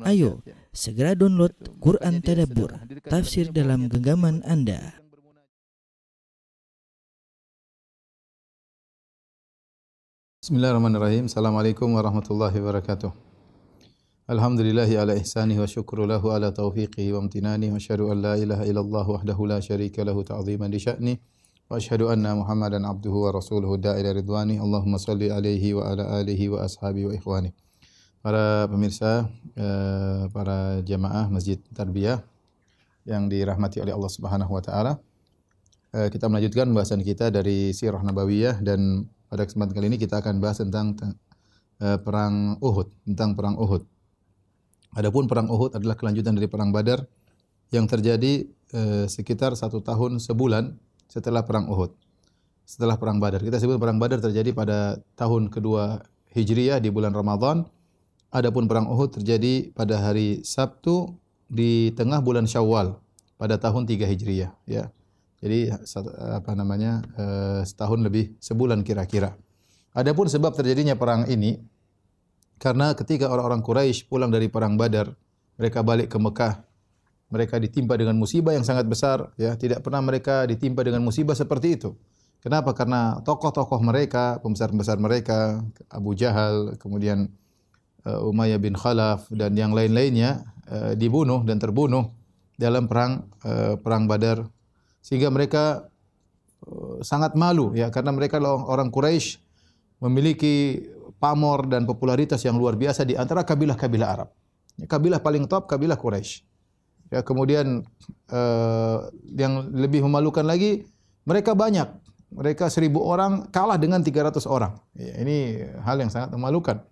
Ayo, segera download Quran Tadabbur, tafsir dalam genggaman Anda. Bismillahirrahmanirrahim. Assalamualaikum warahmatullahi wabarakatuh. Alhamdulillahi ala ihsanihi wa syukru lahu ala taufiqihi wa amtinani wa syahadu an la ilaha illallah wahdahu la syarika lahu ta'ziman li sya'ni wa asyhadu anna Muhammadan abduhu wa rasuluhu da'ila ridwani Allahumma salli alaihi wa ala alihi wa ashabi wa ikhwanihi para pemirsa, eh, para jamaah Masjid Tarbiyah yang dirahmati oleh Allah Subhanahu wa taala. Eh, kita melanjutkan bahasan kita dari Sirah Nabawiyah dan pada kesempatan kali ini kita akan bahas tentang eh, perang Uhud, tentang perang Uhud. Adapun perang Uhud adalah kelanjutan dari perang Badar yang terjadi sekitar satu tahun sebulan setelah perang Uhud. Setelah perang Badar, kita sebut perang Badar terjadi pada tahun kedua Hijriah di bulan Ramadan Adapun perang Uhud terjadi pada hari Sabtu di tengah bulan Syawal pada tahun 3 Hijriah ya. Jadi apa namanya eh, setahun lebih sebulan kira-kira. Adapun sebab terjadinya perang ini karena ketika orang-orang Quraisy pulang dari perang Badar, mereka balik ke Mekah. Mereka ditimpa dengan musibah yang sangat besar ya, tidak pernah mereka ditimpa dengan musibah seperti itu. Kenapa? Karena tokoh-tokoh mereka, pembesar-pembesar mereka, Abu Jahal, kemudian Eh, Umayyah bin Khalaf dan yang lain-lainnya eh, dibunuh dan terbunuh dalam perang eh, perang Badar sehingga mereka sangat malu ya karena mereka orang Quraisy memiliki pamor dan popularitas yang luar biasa di antara kabilah-kabilah Arab. Ya, kabilah paling top kabilah Quraisy. Ya, kemudian eh, yang lebih memalukan lagi mereka banyak. Mereka seribu orang kalah dengan tiga ratus orang. Ya, ini hal yang sangat memalukan.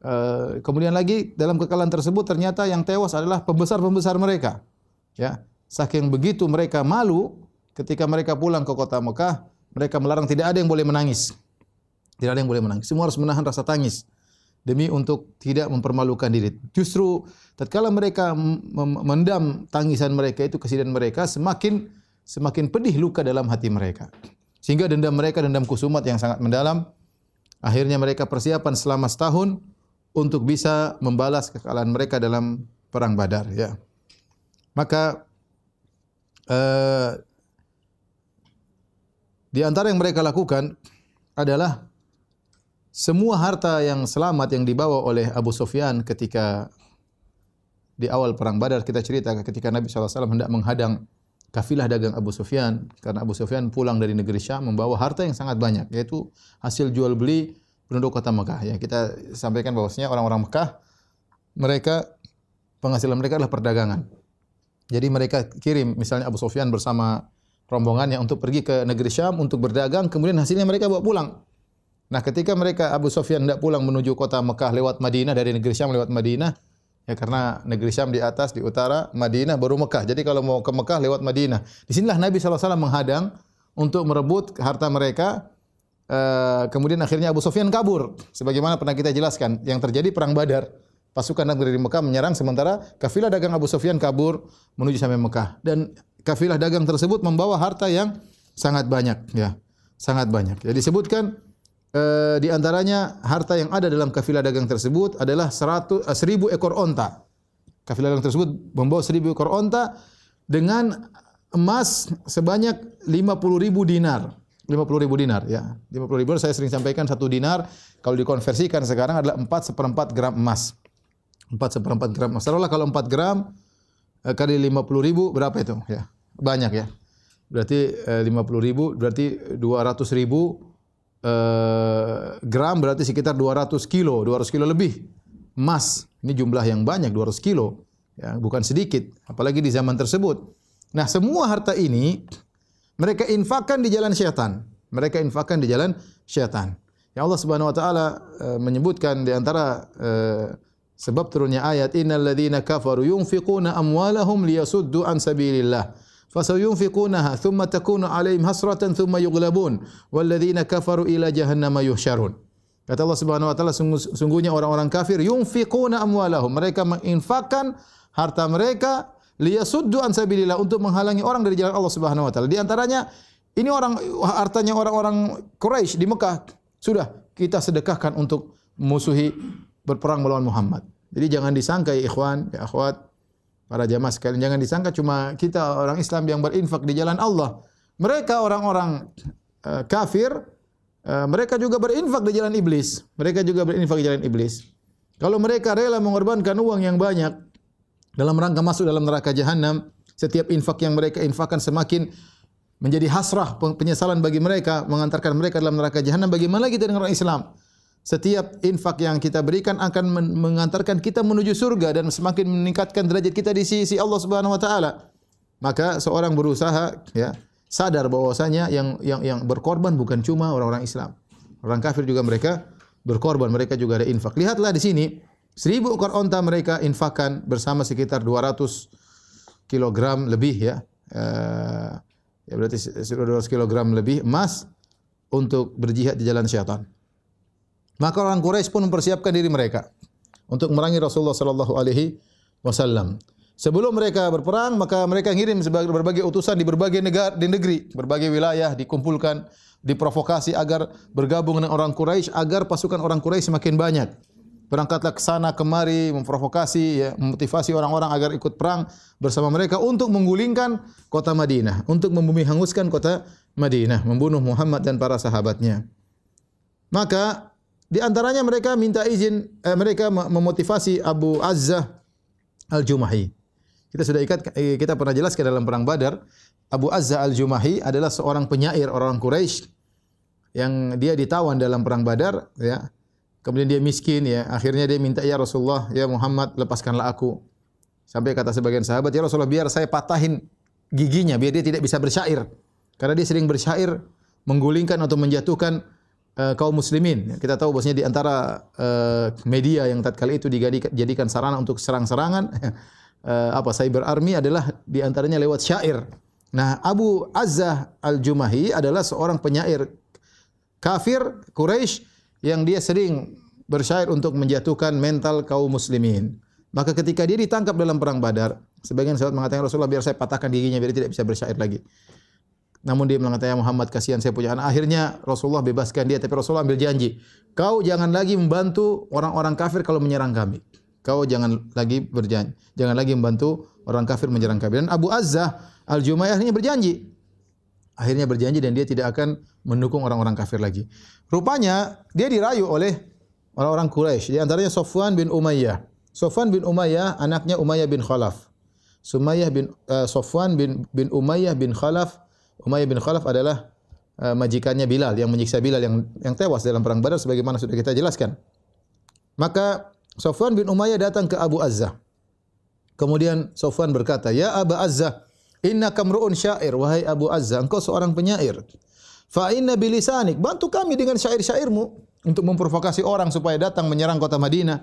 Eh, kemudian lagi dalam kekalahan tersebut ternyata yang tewas adalah pembesar-pembesar mereka. Ya, saking begitu mereka malu ketika mereka pulang ke kota Mekah, mereka melarang tidak ada yang boleh menangis. Tidak ada yang boleh menangis. Semua harus menahan rasa tangis demi untuk tidak mempermalukan diri. Justru tatkala mereka mendam tangisan mereka itu kesedihan mereka semakin semakin pedih luka dalam hati mereka. Sehingga dendam mereka dendam kusumat yang sangat mendalam. Akhirnya mereka persiapan selama setahun untuk bisa membalas kekalahan mereka dalam perang Badar ya. Maka eh, di antara yang mereka lakukan adalah semua harta yang selamat yang dibawa oleh Abu Sufyan ketika di awal perang Badar kita cerita ketika Nabi SAW hendak menghadang kafilah dagang Abu Sufyan karena Abu Sufyan pulang dari negeri Syam membawa harta yang sangat banyak yaitu hasil jual beli penduduk kota Mekah. Ya, kita sampaikan bahwasanya orang-orang Mekah mereka penghasilan mereka adalah perdagangan. Jadi mereka kirim misalnya Abu Sufyan bersama rombongannya untuk pergi ke negeri Syam untuk berdagang, kemudian hasilnya mereka bawa pulang. Nah, ketika mereka Abu Sufyan tidak pulang menuju kota Mekah lewat Madinah dari negeri Syam lewat Madinah, ya karena negeri Syam di atas di utara, Madinah baru Mekah. Jadi kalau mau ke Mekah lewat Madinah. Di sinilah Nabi SAW menghadang untuk merebut harta mereka Uh, kemudian akhirnya Abu Sufyan kabur. Sebagaimana pernah kita jelaskan, yang terjadi perang Badar. Pasukan dari Mekah menyerang sementara kafilah dagang Abu Sufyan kabur menuju sampai Mekah dan kafilah dagang tersebut membawa harta yang sangat banyak ya. Sangat banyak. Jadi ya, disebutkan uh, di antaranya harta yang ada dalam kafilah dagang tersebut adalah 100 uh, 1000 ekor onta. Kafilah dagang tersebut membawa 1000 ekor onta dengan emas sebanyak 50 ribu dinar. 50 ribu dinar ya. 50 ribu saya sering sampaikan satu dinar kalau dikonversikan sekarang adalah 4 seperempat gram emas. 4 seperempat gram emas. Taruhlah kalau 4 gram eh, kali 50 ribu berapa itu ya? Banyak ya. Berarti 50 eh, ribu berarti 200 ribu eh, gram berarti sekitar 200 kilo, 200 kilo lebih emas. Ini jumlah yang banyak 200 kilo ya, bukan sedikit apalagi di zaman tersebut. Nah, semua harta ini mereka infakkan di jalan syaitan. Mereka infakkan di jalan syaitan. Ya Allah Subhanahu wa taala e, menyebutkan di antara e, sebab turunnya ayat innal ladzina kafaru yunfiquna amwalahum liyasuddu an sabilillah. fasayunfiqunaha thumma takunu alaihim hasratan thumma yughlabun walladzina kafaru ila jahannama yuhsyarun kata Allah Subhanahu wa taala sungguh, sungguhnya orang-orang kafir yunfiquna amwalahum mereka menginfakkan harta mereka liyasuddu an sabilillah untuk menghalangi orang dari jalan Allah Subhanahu wa taala. Di antaranya ini orang hartanya orang-orang Quraisy di Mekah sudah kita sedekahkan untuk musuhi berperang melawan Muhammad. Jadi jangan disangka ya ikhwan, ya akhwat, para jamaah sekalian jangan disangka cuma kita orang Islam yang berinfak di jalan Allah. Mereka orang-orang uh, kafir, uh, mereka juga berinfak di jalan iblis. Mereka juga berinfak di jalan iblis. Kalau mereka rela mengorbankan uang yang banyak dalam rangka masuk dalam neraka jahanam. Setiap infak yang mereka infakkan semakin menjadi hasrah penyesalan bagi mereka mengantarkan mereka dalam neraka jahanam. Bagaimana kita dengan orang Islam? Setiap infak yang kita berikan akan mengantarkan kita menuju surga dan semakin meningkatkan derajat kita di sisi Allah Subhanahu wa taala. Maka seorang berusaha ya sadar bahwasanya yang yang yang berkorban bukan cuma orang-orang Islam. Orang kafir juga mereka berkorban, mereka juga ada infak. Lihatlah di sini Seribu ekor onta mereka infakkan bersama sekitar 200 kilogram lebih ya. Uh, ya berarti 200 kilogram lebih emas untuk berjihad di jalan syaitan. Maka orang Quraisy pun mempersiapkan diri mereka untuk merangi Rasulullah sallallahu alaihi wasallam. Sebelum mereka berperang, maka mereka ngirim berbagai utusan di berbagai negara di negeri, berbagai wilayah dikumpulkan, diprovokasi agar bergabung dengan orang Quraisy agar pasukan orang Quraisy semakin banyak berangkatlah ke sana kemari memprovokasi ya memotivasi orang-orang agar ikut perang bersama mereka untuk menggulingkan kota Madinah untuk membumi hanguskan kota Madinah membunuh Muhammad dan para sahabatnya maka di antaranya mereka minta izin eh, mereka memotivasi Abu Azza Al-Jumahi kita sudah ikat eh, kita pernah jelaskan dalam perang Badar Abu Azza Al-Jumahi adalah seorang penyair orang Quraisy yang dia ditawan dalam perang Badar ya Kemudian dia miskin ya, akhirnya dia minta ya Rasulullah, ya Muhammad lepaskanlah aku. Sampai kata sebagian sahabat, ya Rasulullah biar saya patahin giginya biar dia tidak bisa bersyair. Karena dia sering bersyair menggulingkan atau menjatuhkan uh, kaum muslimin. Kita tahu bosnya di antara uh, media yang tatkala itu dijadikan sarana untuk serang-serangan uh, apa cyber army adalah di antaranya lewat syair. Nah, Abu Azzah Al-Jumahi adalah seorang penyair kafir Quraisy yang dia sering bersyair untuk menjatuhkan mental kaum muslimin. Maka ketika dia ditangkap dalam perang Badar, sebagian sahabat mengatakan Rasulullah biar saya patahkan giginya biar dia tidak bisa bersyair lagi. Namun dia mengatakan ya Muhammad kasihan saya punya anak. Akhirnya Rasulullah bebaskan dia tapi Rasulullah ambil janji, "Kau jangan lagi membantu orang-orang kafir kalau menyerang kami." Kau jangan lagi berjanji, jangan lagi membantu orang kafir menyerang kami. Dan Abu Azza al jumayyah akhirnya berjanji. Akhirnya berjanji dan dia tidak akan mendukung orang-orang kafir lagi. Rupanya dia dirayu oleh orang-orang Quraisy. Di antaranya Sofwan bin Umayyah. Sofwan bin Umayyah anaknya Umayyah bin Khalaf. Sumayyah bin uh, eh, Sofwan bin bin Umayyah bin Khalaf. Umayyah bin Khalaf adalah uh, majikannya Bilal yang menyiksa Bilal yang yang tewas dalam perang Badar sebagaimana sudah kita jelaskan. Maka Sofwan bin Umayyah datang ke Abu Azza. Kemudian Sofwan berkata, "Ya Abu Azza, inna kamruun syair, wahai Abu Azza, engkau seorang penyair." Fa inna bilisanik, bantu kami dengan syair-syairmu untuk memprovokasi orang supaya datang menyerang kota Madinah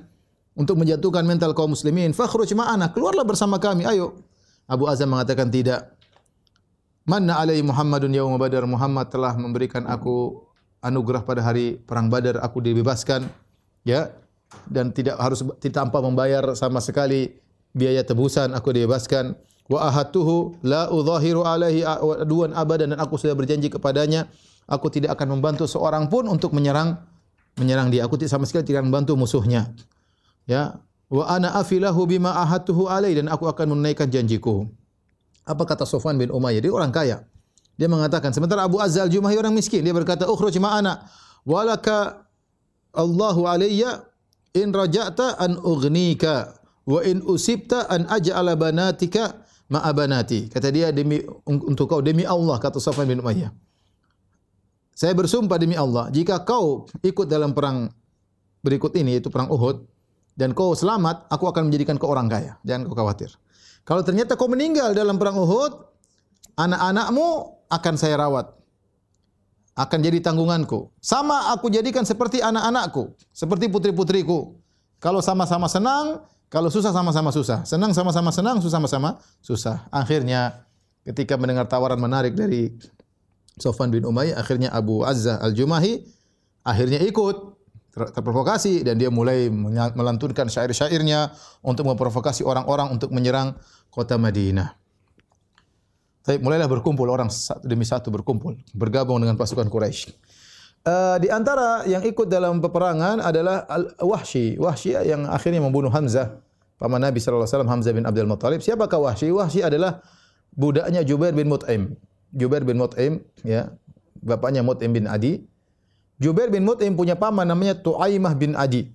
untuk menjatuhkan mental kaum muslimin. Fakhruj ma'ana, keluarlah bersama kami, ayo. Abu Azam mengatakan tidak. Manna alai Muhammadun yaum Badar Muhammad telah memberikan aku anugerah pada hari perang Badar aku dibebaskan ya dan tidak harus tanpa membayar sama sekali biaya tebusan aku dibebaskan wa ahatuhu la udhahiru alaihi aduan abadan dan aku sudah berjanji kepadanya aku tidak akan membantu seorang pun untuk menyerang menyerang dia aku tidak sama sekali tidak membantu musuhnya ya wa ana afilahu bima ahatuhu alai dan aku akan menunaikan janjiku apa kata Sofwan bin Umayyah dia orang kaya dia mengatakan sementara Abu Azal Jumahi orang miskin dia berkata ukhruj ma'ana walaka Allahu alayya in raja'ta an ughnika wa in usibta an aj'ala banatika ma'abanati. Kata dia demi untuk kau demi Allah kata Safwan bin Umayyah. Saya bersumpah demi Allah, jika kau ikut dalam perang berikut ini yaitu perang Uhud dan kau selamat, aku akan menjadikan kau orang kaya. Jangan kau khawatir. Kalau ternyata kau meninggal dalam perang Uhud, anak-anakmu akan saya rawat. Akan jadi tanggunganku. Sama aku jadikan seperti anak-anakku, seperti putri-putriku. Kalau sama-sama senang, kalau susah sama-sama susah, senang sama-sama senang, susah sama-sama susah. Akhirnya ketika mendengar tawaran menarik dari Sofan bin Umayyah, akhirnya Abu Azza al-Jumahi akhirnya ikut terprovokasi dan dia mulai melantunkan syair-syairnya untuk memprovokasi orang-orang untuk menyerang kota Madinah. Tapi mulailah berkumpul orang satu demi satu berkumpul, bergabung dengan pasukan Quraisy. Eh, di antara yang ikut dalam peperangan adalah Al-Wahsy. Wahsy yang akhirnya membunuh Hamzah, paman Nabi sallallahu alaihi wasallam Hamzah bin Abdul Muthalib. Siapakah Wahsy? Wahsy adalah budaknya Jubair bin Mut'im. Jubair bin Mut'im ya, bapaknya Mut'im bin Adi. Jubair bin Mut'im punya paman namanya Tuaimah bin Adi.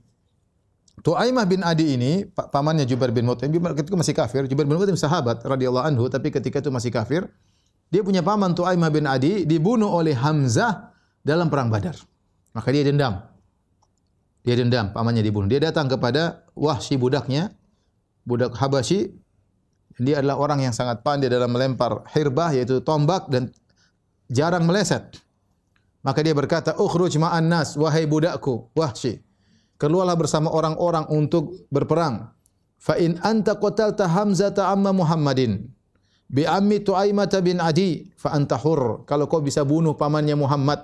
Tuaimah bin Adi ini pamannya Jubair bin Mut'im, Jubair ketika masih kafir, Jubair bin Mut'im sahabat radhiyallahu anhu, tapi ketika itu masih kafir. Dia punya paman Tuaimah bin Adi dibunuh oleh Hamzah dalam perang Badar. Maka dia dendam. Dia dendam, pamannya dibunuh. Dia datang kepada Wahsy budaknya, budak Habasyi. Dia adalah orang yang sangat pandai dalam melempar hirbah, yaitu tombak dan jarang meleset. Maka dia berkata, "Ukhruj ma'an nas, wahai budakku, Wahsy. Keluarlah bersama orang-orang untuk berperang. Fa in anta qatalta Hamzata amma Muhammadin bi ammi Tuaimah bin Adi fa anta hur." Kalau kau bisa bunuh pamannya Muhammad,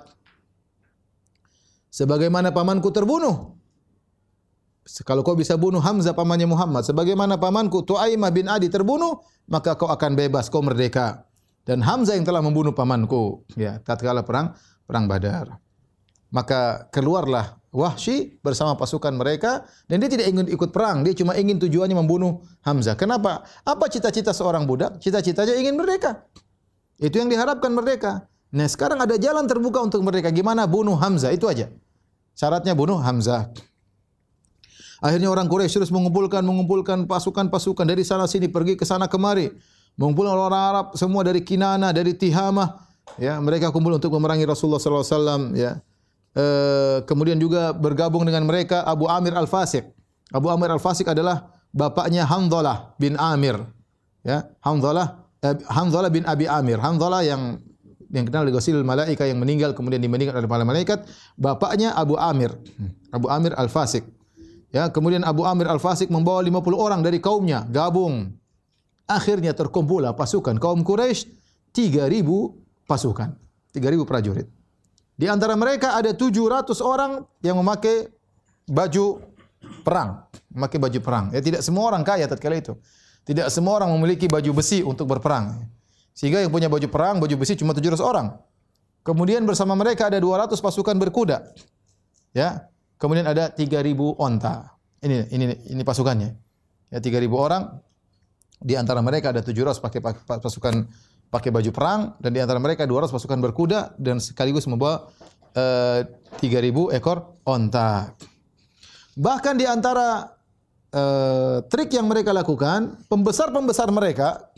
Sebagaimana pamanku terbunuh. Kalau kau bisa bunuh Hamzah pamannya Muhammad, sebagaimana pamanku Tuaimah bin Adi terbunuh, maka kau akan bebas, kau merdeka. Dan Hamzah yang telah membunuh pamanku, ya, tatkala perang perang Badar. Maka keluarlah Wahsy bersama pasukan mereka dan dia tidak ingin ikut perang, dia cuma ingin tujuannya membunuh Hamzah. Kenapa? Apa cita-cita seorang budak? Cita-citanya ingin merdeka. Itu yang diharapkan merdeka. Nah, sekarang ada jalan terbuka untuk mereka. Gimana bunuh Hamzah? Itu aja. Syaratnya bunuh Hamzah. Akhirnya orang Quraisy terus mengumpulkan mengumpulkan pasukan-pasukan dari sana sini pergi ke sana kemari. Mengumpulkan orang, Arab semua dari Kinana, dari Tihama, ya mereka kumpul untuk memerangi Rasulullah sallallahu alaihi wasallam E, kemudian juga bergabung dengan mereka Abu Amir al Fasik. Abu Amir al Fasik adalah bapaknya Hamzah bin Amir. Ya, Hamzah, eh, Hamzalah bin Abi Amir. Hamzalah yang yang kenal Gosil Malaika yang meninggal kemudian dimandikan oleh para malaikat, bapaknya Abu Amir. Hmm. Abu Amir Al-Fasik. Ya, kemudian Abu Amir Al-Fasik membawa 50 orang dari kaumnya gabung. Akhirnya terkumpullah pasukan kaum Quraisy 3000 pasukan, 3000 prajurit. Di antara mereka ada 700 orang yang memakai baju perang, memakai baju perang. Ya tidak semua orang kaya tatkala itu. Tidak semua orang memiliki baju besi untuk berperang. Sehingga yang punya baju perang, baju besi cuma 700 orang. Kemudian bersama mereka ada 200 pasukan berkuda. Ya. Kemudian ada 3000 onta. Ini ini ini pasukannya. Ya 3000 orang di antara mereka ada 700 pakai pasukan pakai baju perang dan di antara mereka 200 pasukan berkuda dan sekaligus membawa uh, eh, 3000 ekor onta. Bahkan di antara uh, trik yang mereka lakukan, pembesar-pembesar mereka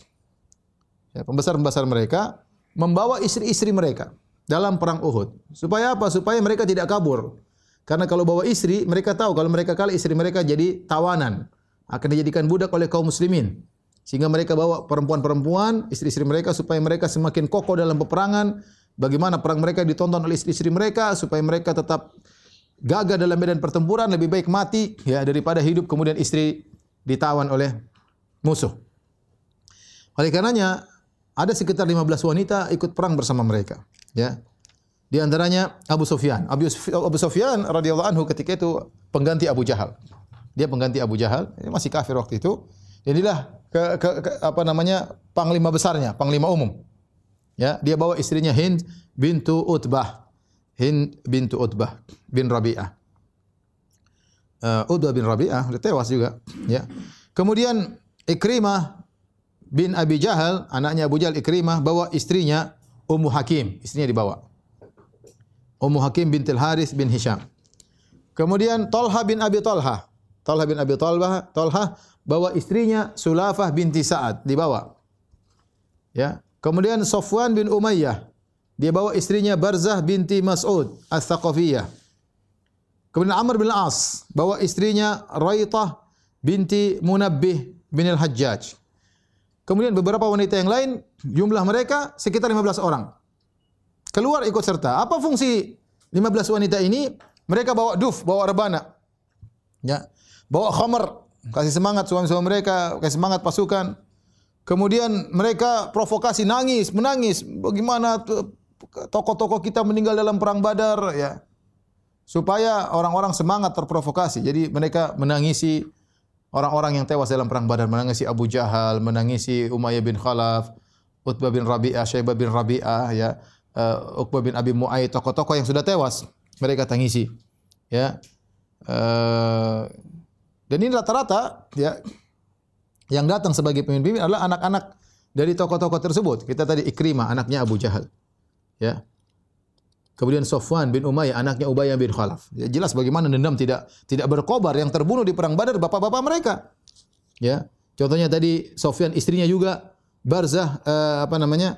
ya, pembesar-pembesar mereka membawa istri-istri mereka dalam perang Uhud. Supaya apa? Supaya mereka tidak kabur. Karena kalau bawa istri, mereka tahu kalau mereka kalah istri mereka jadi tawanan, akan dijadikan budak oleh kaum muslimin. Sehingga mereka bawa perempuan-perempuan, istri-istri mereka supaya mereka semakin kokoh dalam peperangan. Bagaimana perang mereka ditonton oleh istri-istri mereka supaya mereka tetap gagah dalam medan pertempuran, lebih baik mati ya daripada hidup kemudian istri ditawan oleh musuh. Oleh karenanya ada sekitar 15 wanita ikut perang bersama mereka, ya. Di antaranya Abu Sufyan. Abu, Abu Sufyan radhiyallahu anhu ketika itu pengganti Abu Jahal. Dia pengganti Abu Jahal, ini masih kafir waktu itu. Jadilah ke, ke, ke apa namanya? panglima besarnya, panglima umum. Ya, dia bawa istrinya Hind bintu Utbah. Hind bintu Utbah bin Rabi'ah. Uh, Utbah bin Rabi'ah dia tewas juga, ya. Kemudian Ikrimah bin Abi Jahal, anaknya Abu Jahal Ikrimah bawa istrinya Ummu Hakim, istrinya dibawa. Ummu Hakim bintil Haris bin Hisham. Kemudian Tolha bin Abi Tolha Tolha bin Abi Talha, Tolha bawa istrinya Sulafah binti Sa'ad dibawa. Ya. Kemudian Sofwan bin Umayyah dia bawa istrinya Barzah binti Mas'ud Ats-Tsaqafiyah. Kemudian Amr bin As bawa istrinya Raitah binti Munabbih bin Al-Hajjaj. Kemudian beberapa wanita yang lain, jumlah mereka sekitar 15 orang. Keluar ikut serta. Apa fungsi 15 wanita ini? Mereka bawa duf, bawa rebana. Ya. Bawa khamar, kasih semangat suami-suami mereka, kasih semangat pasukan. Kemudian mereka provokasi nangis, menangis. Bagaimana tokoh-tokoh kita meninggal dalam perang Badar ya. Supaya orang-orang semangat terprovokasi. Jadi mereka menangisi Orang-orang yang tewas dalam perang Badar menangisi Abu Jahal, menangisi Umayyah bin Khalaf, Utbah bin Rabi'ah, Syaibah bin Rabi'ah, ya, uh, Uqbah bin Abi Mu'ay, tokoh-tokoh yang sudah tewas, mereka tangisi. Ya. Uh, dan ini rata-rata ya yang datang sebagai pemimpin adalah anak-anak dari tokoh-tokoh tersebut. Kita tadi Ikrimah, anaknya Abu Jahal. Ya. Kemudian Sofwan bin Umayyah, anaknya Ubayyah bin Khalaf. Ya, jelas bagaimana dendam tidak tidak berkobar yang terbunuh di perang Badar bapak-bapak mereka. Ya. Contohnya tadi Sofyan istrinya juga Barzah eh, apa namanya?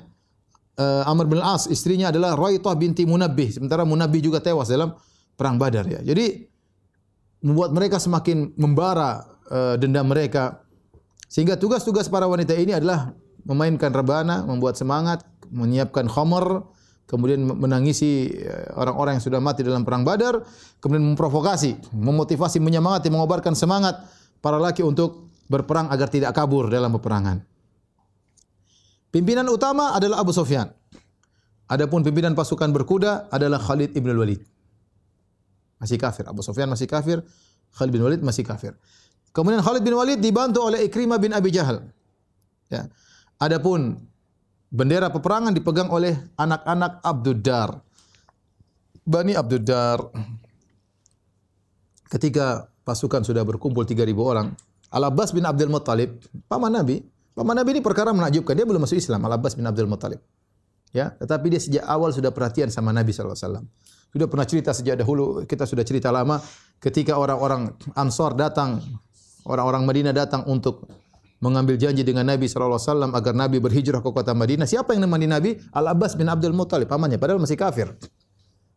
Eh, Amr bin as istrinya adalah Ra'ithah binti Munabbih. Sementara Munabbih juga tewas dalam perang Badar ya. Jadi membuat mereka semakin membara eh, dendam mereka. Sehingga tugas-tugas para wanita ini adalah memainkan rebana, membuat semangat, menyiapkan khomer kemudian menangisi eh, orang-orang yang sudah mati dalam perang Badar, kemudian memprovokasi, memotivasi, menyemangati, mengobarkan semangat para laki untuk berperang agar tidak kabur dalam peperangan. Pimpinan utama adalah Abu Sufyan. Adapun pimpinan pasukan berkuda adalah Khalid bin Walid. Masih kafir, Abu Sufyan masih kafir, Khalid bin Walid masih kafir. Kemudian Khalid bin Walid dibantu oleh Ikrimah bin Abi Jahal. Ya. Adapun bendera peperangan dipegang oleh anak-anak Abdudar. Bani Abdudar ketika pasukan sudah berkumpul 3000 orang, Al-Abbas bin Abdul Muttalib, paman Nabi, paman Nabi ini perkara menakjubkan, dia belum masuk Islam, Al-Abbas bin Abdul Muttalib. Ya, tetapi dia sejak awal sudah perhatian sama Nabi saw Sudah pernah cerita sejak dahulu, kita sudah cerita lama ketika orang-orang Ansor datang, orang-orang Madinah datang untuk mengambil janji dengan Nabi sallallahu alaihi agar Nabi berhijrah ke kota Madinah. Siapa yang menemani Nabi? Al Abbas bin Abdul Muthalib, pamannya padahal masih kafir.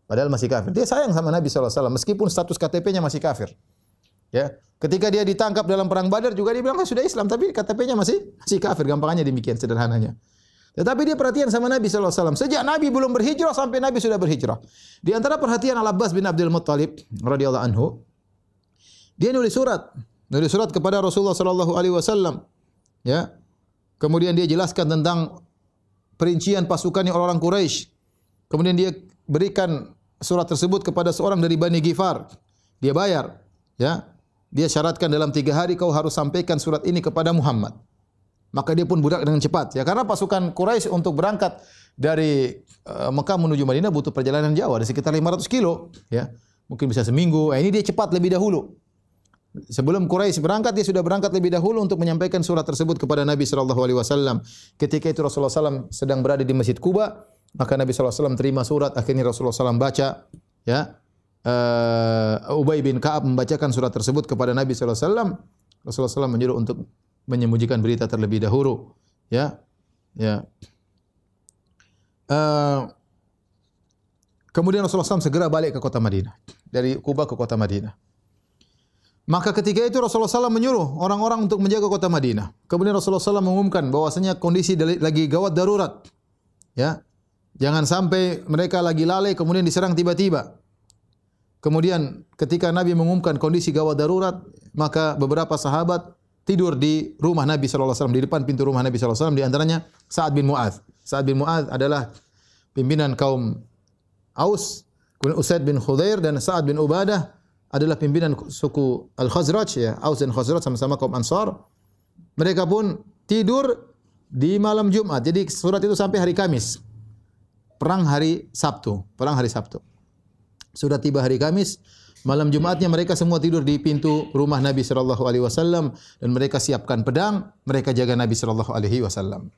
Padahal masih kafir. Dia sayang sama Nabi sallallahu alaihi meskipun status KTP-nya masih kafir. Ya, ketika dia ditangkap dalam perang Badar juga dia bilang ah, sudah Islam tapi KTP-nya masih masih kafir. Gampangannya demikian sederhananya. Tetapi dia perhatian sama Nabi sallallahu alaihi Sejak Nabi belum berhijrah sampai Nabi sudah berhijrah. Di antara perhatian Al Abbas bin Abdul Muthalib radhiyallahu anhu, dia nulis surat Nulis surat kepada Rasulullah sallallahu alaihi wasallam. Ya. Kemudian dia jelaskan tentang perincian pasukannya orang-orang Quraisy. Kemudian dia berikan surat tersebut kepada seorang dari Bani Gifar. Dia bayar, ya. Dia syaratkan dalam tiga hari kau harus sampaikan surat ini kepada Muhammad. Maka dia pun budak dengan cepat ya karena pasukan Quraisy untuk berangkat dari uh, Mekah menuju Madinah butuh perjalanan jauh ada sekitar 500 kilo ya. Mungkin bisa seminggu. nah, ini dia cepat lebih dahulu. Sebelum Quraisy berangkat, dia sudah berangkat lebih dahulu untuk menyampaikan surat tersebut kepada Nabi Shallallahu Alaihi Wasallam. Ketika itu Rasulullah SAW sedang berada di Masjid Kuba, maka Nabi SAW terima surat. Akhirnya Rasulullah SAW baca, ya, uh, Ubay bin Kaab membacakan surat tersebut kepada Nabi SAW. Rasulullah SAW menyuruh untuk menyembunyikan berita terlebih dahulu, ya, ya. Uh, kemudian Rasulullah SAW segera balik ke kota Madinah dari Kuba ke kota Madinah. Maka ketika itu Rasulullah SAW menyuruh orang-orang untuk menjaga kota Madinah. Kemudian Rasulullah SAW mengumumkan bahwasanya kondisi lagi gawat darurat. Ya, jangan sampai mereka lagi lalai kemudian diserang tiba-tiba. Kemudian ketika Nabi mengumumkan kondisi gawat darurat, maka beberapa sahabat tidur di rumah Nabi SAW, di depan pintu rumah Nabi SAW, di antaranya Sa'ad bin Mu'ad. Sa'ad bin Mu'ad adalah pimpinan kaum Aus, kemudian Usaid bin Khudair dan Sa'ad bin Ubadah adalah pimpinan suku Al-Khazraj ya, Aus dan Khazraj sama-sama kaum Ansar. Mereka pun tidur di malam Jumat. Jadi surat itu sampai hari Kamis. Perang hari Sabtu, perang hari Sabtu. Sudah tiba hari Kamis, malam Jumatnya mereka semua tidur di pintu rumah Nabi saw alaihi wasallam dan mereka siapkan pedang, mereka jaga Nabi saw alaihi wasallam.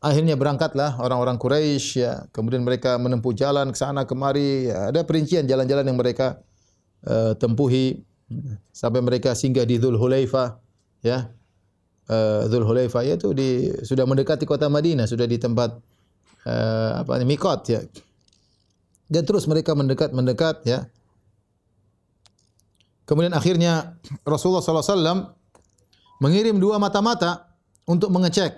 Akhirnya berangkatlah orang-orang Quraisy ya. Kemudian mereka menempuh jalan ke sana kemari. Ya, ada perincian jalan-jalan yang mereka Eh, tempuhi sampai mereka singgah di Dhul Hulaifah ya eh, Dhul Hulaifah yaitu di sudah mendekati kota Madinah sudah di tempat uh, apa mikot ya dan terus mereka mendekat mendekat ya kemudian akhirnya Rasulullah SAW mengirim dua mata-mata untuk mengecek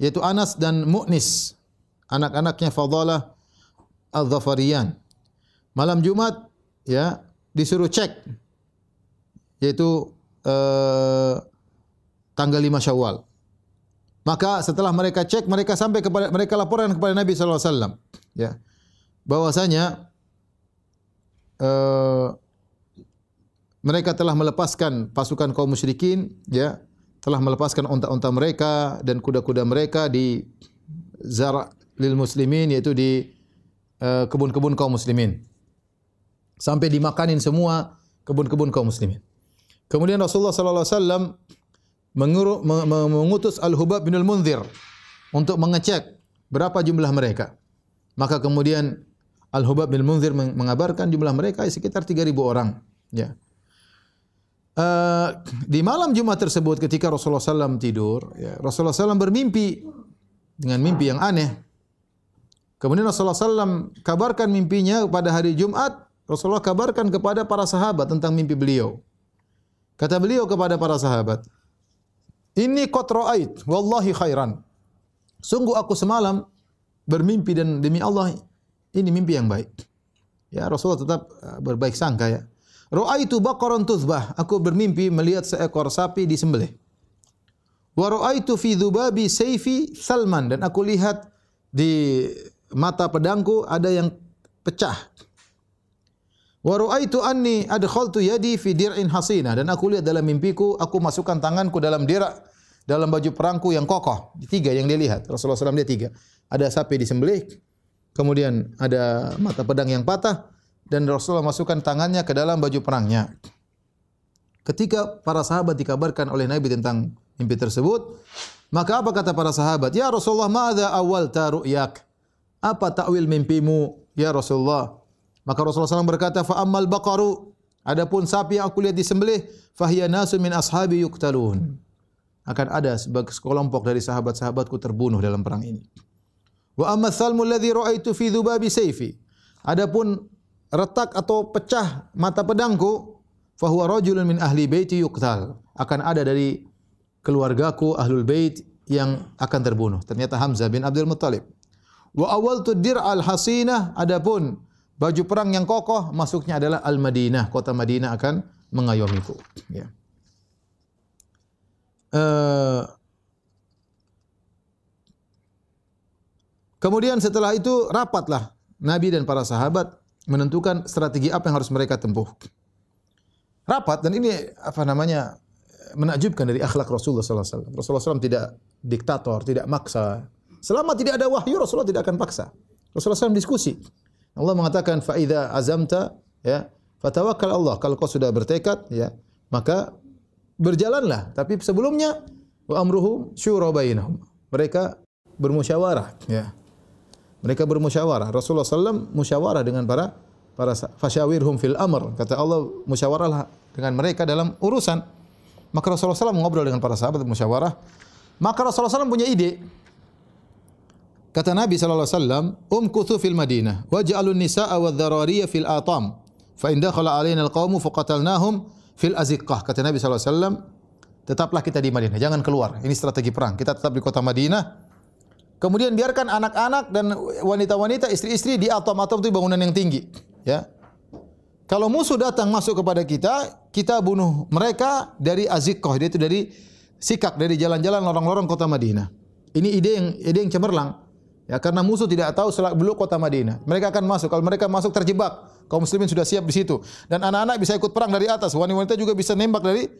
yaitu Anas dan Mu'nis anak-anaknya Fadalah Al-Zafariyan malam Jumat ya disuruh cek yaitu eh, tanggal 5 Syawal. Maka setelah mereka cek, mereka sampai kepada mereka laporan kepada Nabi sallallahu alaihi wasallam, ya. Bahwasanya eh, mereka telah melepaskan pasukan kaum musyrikin, ya, telah melepaskan unta-unta mereka dan kuda-kuda mereka di zara lil muslimin yaitu di eh, kebun-kebun uh, kaum muslimin sampai dimakanin semua kebun-kebun kaum muslimin. Kemudian Rasulullah sallallahu alaihi wasallam mengutus Al-Hubab bin Al-Munzir untuk mengecek berapa jumlah mereka. Maka kemudian Al-Hubab bin Al-Munzir mengabarkan jumlah mereka sekitar 3000 orang, ya. Uh, di malam Jumat tersebut ketika Rasulullah SAW tidur, ya, Rasulullah SAW bermimpi dengan mimpi yang aneh. Kemudian Rasulullah SAW kabarkan mimpinya pada hari Jumat Rasulullah kabarkan kepada para sahabat tentang mimpi beliau. Kata beliau kepada para sahabat, "Ini qad ra'ait wallahi khairan." Sungguh aku semalam bermimpi dan demi Allah ini mimpi yang baik. Ya Rasulullah tetap eh, berbaik sangka ya. Ra'aitu baqaran tuzbah. Aku bermimpi melihat seekor sapi disembelih. Wa ra'aitu fi dhubabi sayfi salman dan aku lihat di mata pedangku ada yang pecah. Wa ru'aitu anni adkhaltu yadi fi dir'in hasina dan aku lihat dalam mimpiku aku masukkan tanganku dalam dirak dalam baju perangku yang kokoh. Tiga yang dia lihat. Rasulullah SAW dia tiga. Ada sapi disembelih, kemudian ada mata pedang yang patah dan Rasulullah masukkan tangannya ke dalam baju perangnya. Ketika para sahabat dikabarkan oleh Nabi tentang mimpi tersebut, maka apa kata para sahabat? Ya Rasulullah, ma'adha awal taru'yak? Apa takwil mimpimu? Ya Rasulullah, maka Rasulullah SAW berkata, fa'amal baqaru. Adapun sapi yang aku lihat disembelih, fahiya nasu min ashabi yuktalun. Akan ada sekelompok dari sahabat-sahabatku terbunuh dalam perang ini. Wa amma thalmu alladhi ra'aitu fi dhubabi sayfi. Adapun retak atau pecah mata pedangku, fahuwa rajulun min ahli baiti yuktal Akan ada dari keluargaku ahlul bait yang akan terbunuh. Ternyata Hamzah bin Abdul Muttalib. Wa awaltu Al hasinah adapun baju perang yang kokoh masuknya adalah Al-Madinah, kota Madinah akan mengayomiku. Ya. Uh, kemudian setelah itu rapatlah Nabi dan para sahabat menentukan strategi apa yang harus mereka tempuh. Rapat dan ini apa namanya menakjubkan dari akhlak Rasulullah SAW. Rasulullah SAW tidak diktator, tidak maksa. Selama tidak ada wahyu Rasulullah tidak akan paksa. Rasulullah SAW diskusi. Allah mengatakan faida azamta ya fatawakkal Allah kalau kau sudah bertekad ya maka berjalanlah tapi sebelumnya wa amruhum syura bainahum mereka bermusyawarah ya mereka bermusyawarah Rasulullah Sallam musyawarah dengan para para fasyawirhum fil amr kata Allah musyawarahlah dengan mereka dalam urusan maka Rasulullah Sallam ngobrol dengan para sahabat musyawarah maka Rasulullah Sallam punya ide Kata Nabi sallallahu alaihi wasallam, "Umkuthu fil Madinah waj'alun nisaa wadh-dharariyya fil atam." Fa in dakhala alaina al-qaumu faqatalnahum fil aziqqah. Kata Nabi sallallahu alaihi wasallam, "Tetaplah kita di Madinah, jangan keluar." Ini strategi perang. Kita tetap di kota Madinah. Kemudian biarkan anak-anak dan wanita-wanita, istri-istri di atom-atom itu bangunan yang tinggi, ya. Kalau musuh datang masuk kepada kita, kita bunuh mereka dari aziqqah, dia itu dari sikak dari jalan-jalan lorong-lorong kota Madinah. Ini ide yang ide yang cemerlang. Ya, karena musuh tidak tahu selak beluk kota Madinah. Mereka akan masuk. Kalau mereka masuk terjebak, kaum muslimin sudah siap di situ. Dan anak-anak bisa ikut perang dari atas. Wanita-wanita juga bisa nembak dari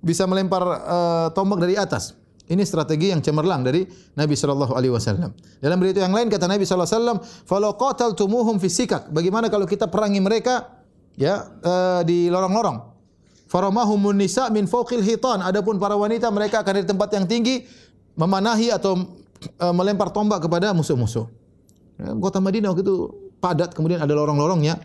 bisa melempar uh, tombak dari atas. Ini strategi yang cemerlang dari Nabi sallallahu alaihi wasallam. Dalam berita yang lain kata Nabi sallallahu alaihi wasallam, "Falau qataltumuhum fisikak. Bagaimana kalau kita perangi mereka ya uh, di lorong-lorong? Faramahumun nisa min fawqil hitan. Adapun para wanita mereka akan di tempat yang tinggi memanahi atau Eh, melempar tombak kepada musuh-musuh. Ya, kota Madinah waktu itu padat, kemudian ada lorong-lorongnya.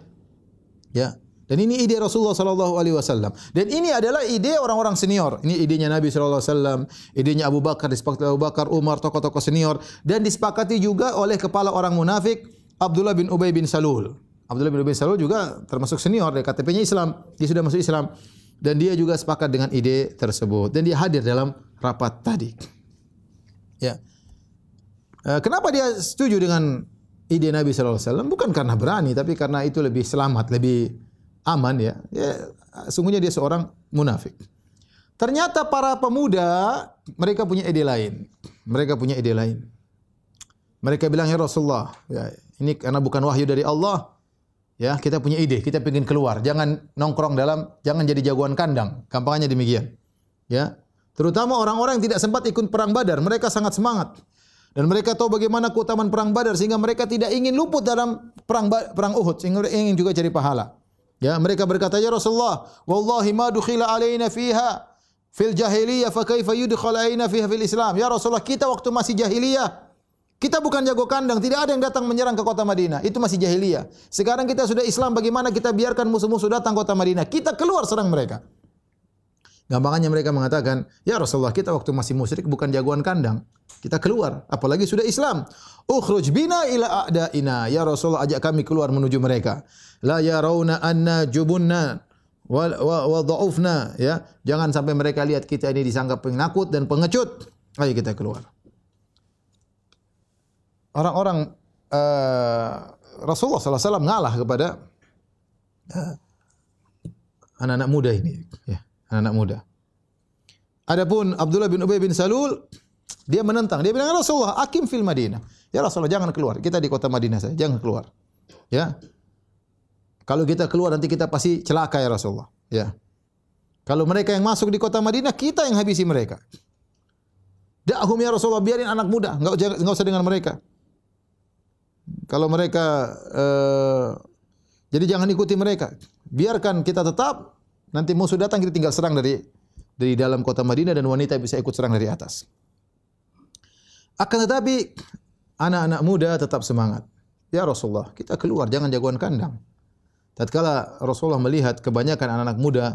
Ya. Dan ini ide Rasulullah sallallahu alaihi wasallam. Dan ini adalah ide orang-orang senior. Ini idenya Nabi sallallahu alaihi wasallam, idenya Abu Bakar disepakati Abu Bakar, Umar, tokoh-tokoh senior dan disepakati juga oleh kepala orang munafik Abdullah bin Ubay bin Salul. Abdullah bin Ubay bin Salul juga termasuk senior, dari KTP-nya Islam, dia sudah masuk Islam dan dia juga sepakat dengan ide tersebut dan dia hadir dalam rapat tadi. Ya. Eh, kenapa dia setuju dengan ide Nabi Shallallahu Alaihi Wasallam? Bukan karena berani, tapi karena itu lebih selamat, lebih aman ya. ya sungguhnya dia seorang munafik. Ternyata para pemuda mereka punya ide lain. Mereka punya ide lain. Mereka bilang ya Rasulullah, ya, ini karena bukan wahyu dari Allah. Ya, kita punya ide, kita ingin keluar. Jangan nongkrong dalam, jangan jadi jagoan kandang. kampanyenya demikian. Ya. Terutama orang-orang yang tidak sempat ikut perang Badar, mereka sangat semangat. Dan mereka tahu bagaimana keutamaan perang Badar sehingga mereka tidak ingin luput dalam perang perang Uhud sehingga ingin juga cari pahala. Ya, mereka berkata, "Ya Rasulullah, wallahi ma dukhila alaina fiha fil jahiliyah fa kaifa yudkhal alaina fiha fil Islam?" Ya Rasulullah, kita waktu masih jahiliyah kita bukan jago kandang, tidak ada yang datang menyerang ke kota Madinah. Itu masih jahiliyah. Sekarang kita sudah Islam, bagaimana kita biarkan musuh-musuh datang ke kota Madinah? Kita keluar serang mereka. Gampangannya mereka mengatakan, "Ya Rasulullah, kita waktu masih musyrik bukan jagoan kandang. Kita keluar, apalagi sudah Islam. Ukhruj bina ila a'daina. Ya Rasulullah, ajak kami keluar menuju mereka. La rawna anna jubunna wa, wa, wa da'ufna. Ya, jangan sampai mereka lihat kita ini disangka penakut dan pengecut. Ayo kita keluar. Orang-orang uh, Rasulullah SAW ngalah kepada anak eh, anak-anak muda ini. Ya anak muda. Adapun Abdullah bin Ubay bin Salul dia menentang. Dia bilang, ya "Rasulullah, akim fil Madinah." Ya Rasulullah, jangan keluar. Kita di kota Madinah saja, jangan keluar. Ya. Kalau kita keluar nanti kita pasti celaka ya Rasulullah. Ya. Kalau mereka yang masuk di kota Madinah, kita yang habisi mereka. Da'hum ya Rasulullah, biarin anak muda, enggak enggak usah dengan mereka. Kalau mereka eh, jadi jangan ikuti mereka. Biarkan kita tetap Nanti musuh datang kita tinggal serang dari dari dalam kota Madinah dan wanita bisa ikut serang dari atas. Akan tetapi anak-anak muda tetap semangat. Ya Rasulullah, kita keluar jangan jagoan kandang. Tatkala Rasulullah melihat kebanyakan anak-anak muda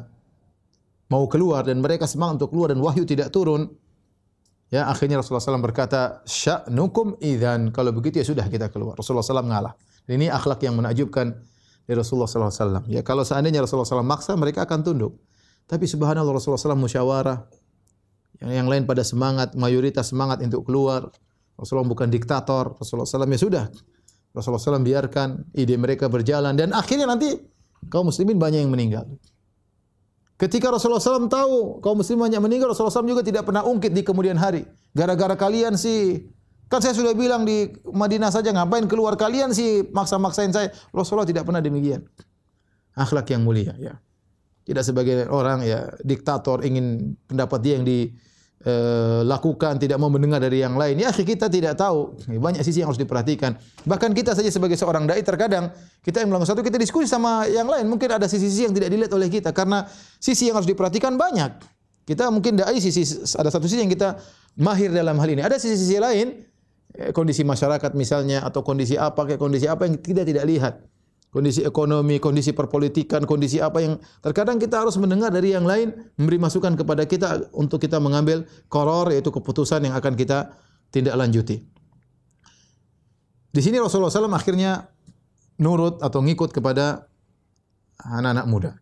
mau keluar dan mereka semangat untuk keluar dan wahyu tidak turun, ya akhirnya Rasulullah SAW berkata, "Sya'nukum idzan." Kalau begitu ya sudah kita keluar. Rasulullah SAW mengalah. ini akhlak yang menakjubkan dari ya Rasulullah SAW. Ya, kalau seandainya Rasulullah SAW maksa, mereka akan tunduk. Tapi subhanallah Rasulullah SAW musyawarah. Yang, yang lain pada semangat, mayoritas semangat untuk keluar. Rasulullah bukan diktator. Rasulullah SAW ya sudah. Rasulullah SAW biarkan ide mereka berjalan. Dan akhirnya nanti kaum muslimin banyak yang meninggal. Ketika Rasulullah SAW tahu kaum muslimin banyak meninggal, Rasulullah SAW juga tidak pernah ungkit di kemudian hari. Gara-gara kalian sih Kan saya sudah bilang di Madinah saja ngapain keluar kalian sih maksa-maksain saya. Rasulullah tidak pernah demikian. Akhlak yang mulia ya. Tidak sebagai orang ya diktator ingin pendapat dia yang dilakukan eh, tidak mau mendengar dari yang lain. Ya kita tidak tahu. Banyak sisi yang harus diperhatikan. Bahkan kita saja sebagai seorang dai terkadang kita yang melakukan satu kita diskusi sama yang lain. Mungkin ada sisi-sisi yang tidak dilihat oleh kita karena sisi yang harus diperhatikan banyak. Kita mungkin dai sisi ada satu sisi yang kita mahir dalam hal ini. Ada sisi-sisi lain Eh, kondisi masyarakat misalnya atau kondisi apa kayak kondisi apa yang tidak tidak lihat kondisi ekonomi kondisi perpolitikan kondisi apa yang terkadang kita harus mendengar dari yang lain memberi masukan kepada kita untuk kita mengambil koror yaitu keputusan yang akan kita tindak lanjuti di sini Rasulullah SAW akhirnya nurut atau ngikut kepada anak-anak muda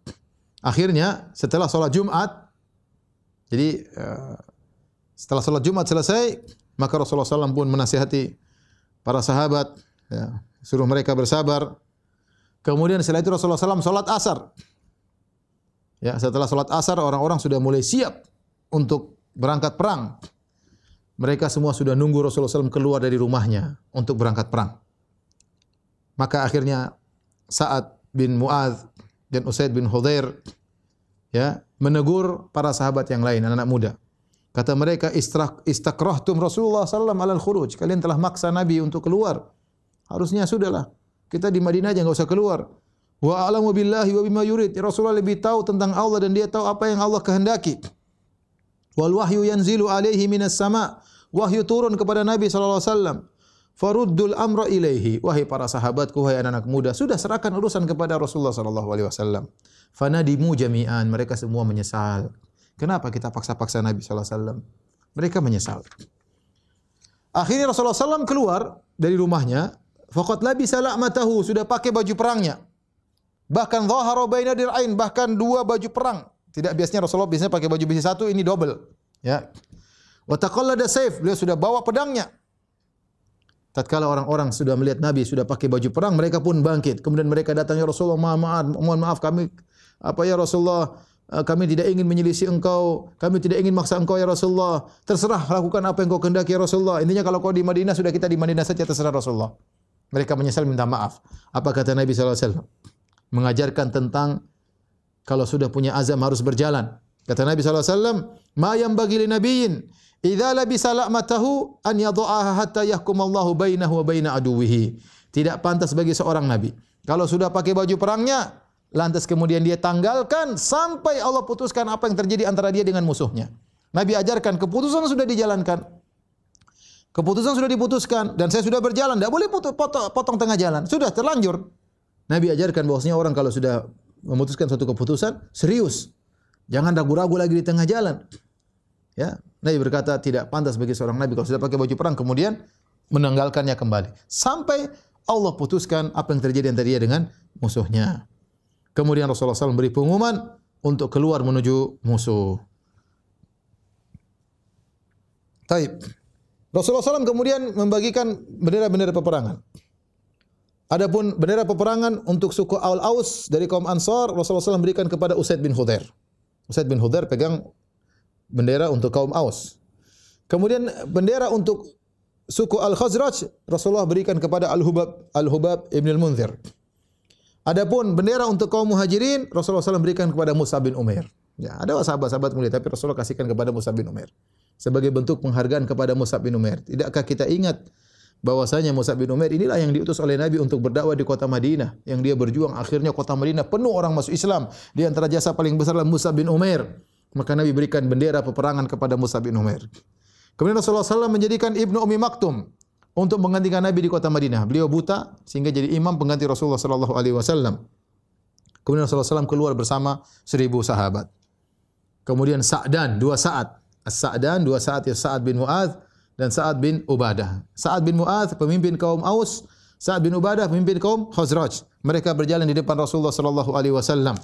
akhirnya setelah sholat Jumat jadi eh, setelah sholat Jumat selesai maka Rasulullah SAW pun menasihati para sahabat, ya, suruh mereka bersabar. Kemudian setelah itu Rasulullah SAW sholat asar. Ya, setelah sholat asar orang-orang sudah mulai siap untuk berangkat perang. Mereka semua sudah nunggu Rasulullah SAW keluar dari rumahnya untuk berangkat perang. Maka akhirnya Sa'ad bin Mu'adh dan Usaid bin Hudair ya, menegur para sahabat yang lain, anak-anak muda. Kata mereka, istakrahtum Rasulullah sallam alal khuruj. Kalian telah maksa Nabi untuk keluar. Harusnya sudahlah. Kita di Madinah aja enggak usah keluar. Wa alamu billahi wa bima yurid. Ya Rasulullah lebih tahu tentang Allah dan dia tahu apa yang Allah kehendaki. Wal wahyu yanzilu alaihi minas sama. Wahyu turun kepada Nabi sallallahu alaihi wasallam. Faruddul amra ilaihi. Wahai para sahabatku, wahai anak-anak muda, sudah serahkan urusan kepada Rasulullah sallallahu alaihi wasallam. Fanadimu jami'an. Mereka semua menyesal. Kenapa kita paksa-paksa Nabi SAW? Mereka menyesal. Akhirnya Rasulullah SAW keluar dari rumahnya. Fakat labi matahu sudah pakai baju perangnya. Bahkan zaharobaina dir'ain, bahkan dua baju perang. Tidak biasanya Rasulullah biasanya pakai baju besi satu, ini double. Ya. Wa ada safe beliau sudah bawa pedangnya. Tatkala orang-orang sudah melihat Nabi sudah pakai baju perang, mereka pun bangkit. Kemudian mereka datangnya Rasulullah, mohon maaf, mohon maaf kami apa ya Rasulullah, Eh, kami tidak ingin menyelisih engkau, kami tidak ingin maksa engkau ya Rasulullah. Terserah lakukan apa yang kau kehendaki ya Rasulullah. Intinya kalau kau di Madinah sudah kita di Madinah saja terserah Rasulullah. Mereka menyesal minta maaf. Apa kata Nabi sallallahu alaihi wasallam? Mengajarkan tentang kalau sudah punya azam harus berjalan. Kata Nabi sallallahu alaihi wasallam, "Ma yang bagi li nabiyyin idza labisa la'matahu an yadha'aha hatta yahkum Allahu bainahu wa baina aduwihi." Tidak pantas bagi seorang nabi kalau sudah pakai baju perangnya Lantas kemudian dia tanggalkan sampai Allah putuskan apa yang terjadi antara dia dengan musuhnya. Nabi ajarkan keputusan sudah dijalankan. Keputusan sudah diputuskan dan saya sudah berjalan, tidak boleh potong, potong tengah jalan. Sudah terlanjur. Nabi ajarkan bahwasanya orang kalau sudah memutuskan suatu keputusan serius. Jangan ragu-ragu lagi di tengah jalan. Ya, Nabi berkata tidak pantas bagi seorang nabi kalau sudah pakai baju perang kemudian menanggalkannya kembali sampai Allah putuskan apa yang terjadi antara dia dengan musuhnya. Kemudian Rasulullah SAW beri pengumuman untuk keluar menuju musuh. Taib. Rasulullah SAW kemudian membagikan bendera-bendera peperangan. Adapun bendera peperangan untuk suku Al Aus dari kaum Ansar Rasulullah SAW berikan kepada Usaid bin Hudair. Usaid bin Hudair pegang bendera untuk kaum Aus. Kemudian bendera untuk suku Al Khazraj Rasulullah berikan kepada Al Hubab Al Hubab ibn Al Munzir. Adapun bendera untuk kaum muhajirin Rasulullah SAW berikan kepada Musa bin Umair. Ya, ada sahabat-sahabat mulia tapi Rasulullah kasihkan kepada Musa bin Umair sebagai bentuk penghargaan kepada Musa bin Umair. Tidakkah kita ingat bahwasanya Musa bin Umair inilah yang diutus oleh Nabi untuk berdakwah di kota Madinah yang dia berjuang akhirnya kota Madinah penuh orang masuk Islam. Di antara jasa paling besar adalah Musa bin Umair. Maka Nabi berikan bendera peperangan kepada Musa bin Umair. Kemudian Rasulullah SAW menjadikan Ibnu Umi Maktum untuk menggantikan Nabi di kota Madinah. Beliau buta sehingga jadi imam pengganti Rasulullah sallallahu alaihi wasallam. Kemudian Rasulullah SAW keluar bersama seribu sahabat. Kemudian Sa'dan, dua saat. As-Sa'dan, dua saat ya Sa'ad bin Mu'ad dan Sa'ad bin Ubadah. Sa'ad bin Mu'ad pemimpin kaum Aus, Sa'ad bin Ubadah pemimpin kaum Khazraj. Mereka berjalan di depan Rasulullah sallallahu alaihi wasallam.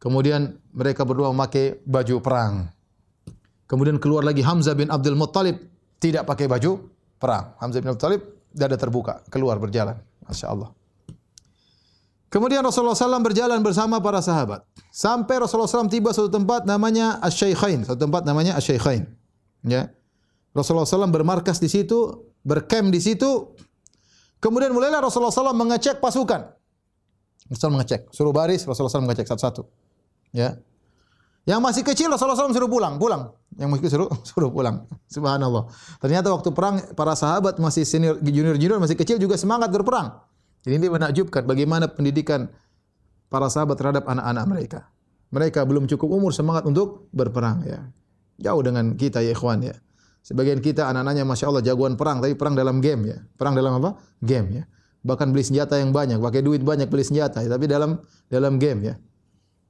Kemudian mereka berdua memakai baju perang. Kemudian keluar lagi Hamzah bin Abdul Muttalib tidak pakai baju perang. Hamzah bin Abdul Talib dada terbuka, keluar berjalan. Masya Allah. Kemudian Rasulullah SAW berjalan bersama para sahabat. Sampai Rasulullah SAW tiba suatu tempat namanya Ash-Shaykhain. Suatu tempat namanya Asyaikhain. Ya. Rasulullah SAW bermarkas di situ, berkem di situ. Kemudian mulailah Rasulullah SAW mengecek pasukan. Rasulullah SAW mengecek. Suruh baris, Rasulullah SAW mengecek satu-satu. Ya. Yang masih kecil Rasulullah SAW suruh pulang, pulang. Yang masih kecil suruh suruh pulang. Subhanallah. Ternyata waktu perang para sahabat masih senior junior-junior masih kecil juga semangat berperang. Jadi ini menakjubkan bagaimana pendidikan para sahabat terhadap anak-anak mereka. Mereka belum cukup umur semangat untuk berperang ya. Jauh dengan kita ya ikhwan ya. Sebagian kita anak-anaknya Masya Allah jagoan perang, tapi perang dalam game ya. Perang dalam apa? Game ya. Bahkan beli senjata yang banyak, pakai duit banyak beli senjata, ya. tapi dalam dalam game ya.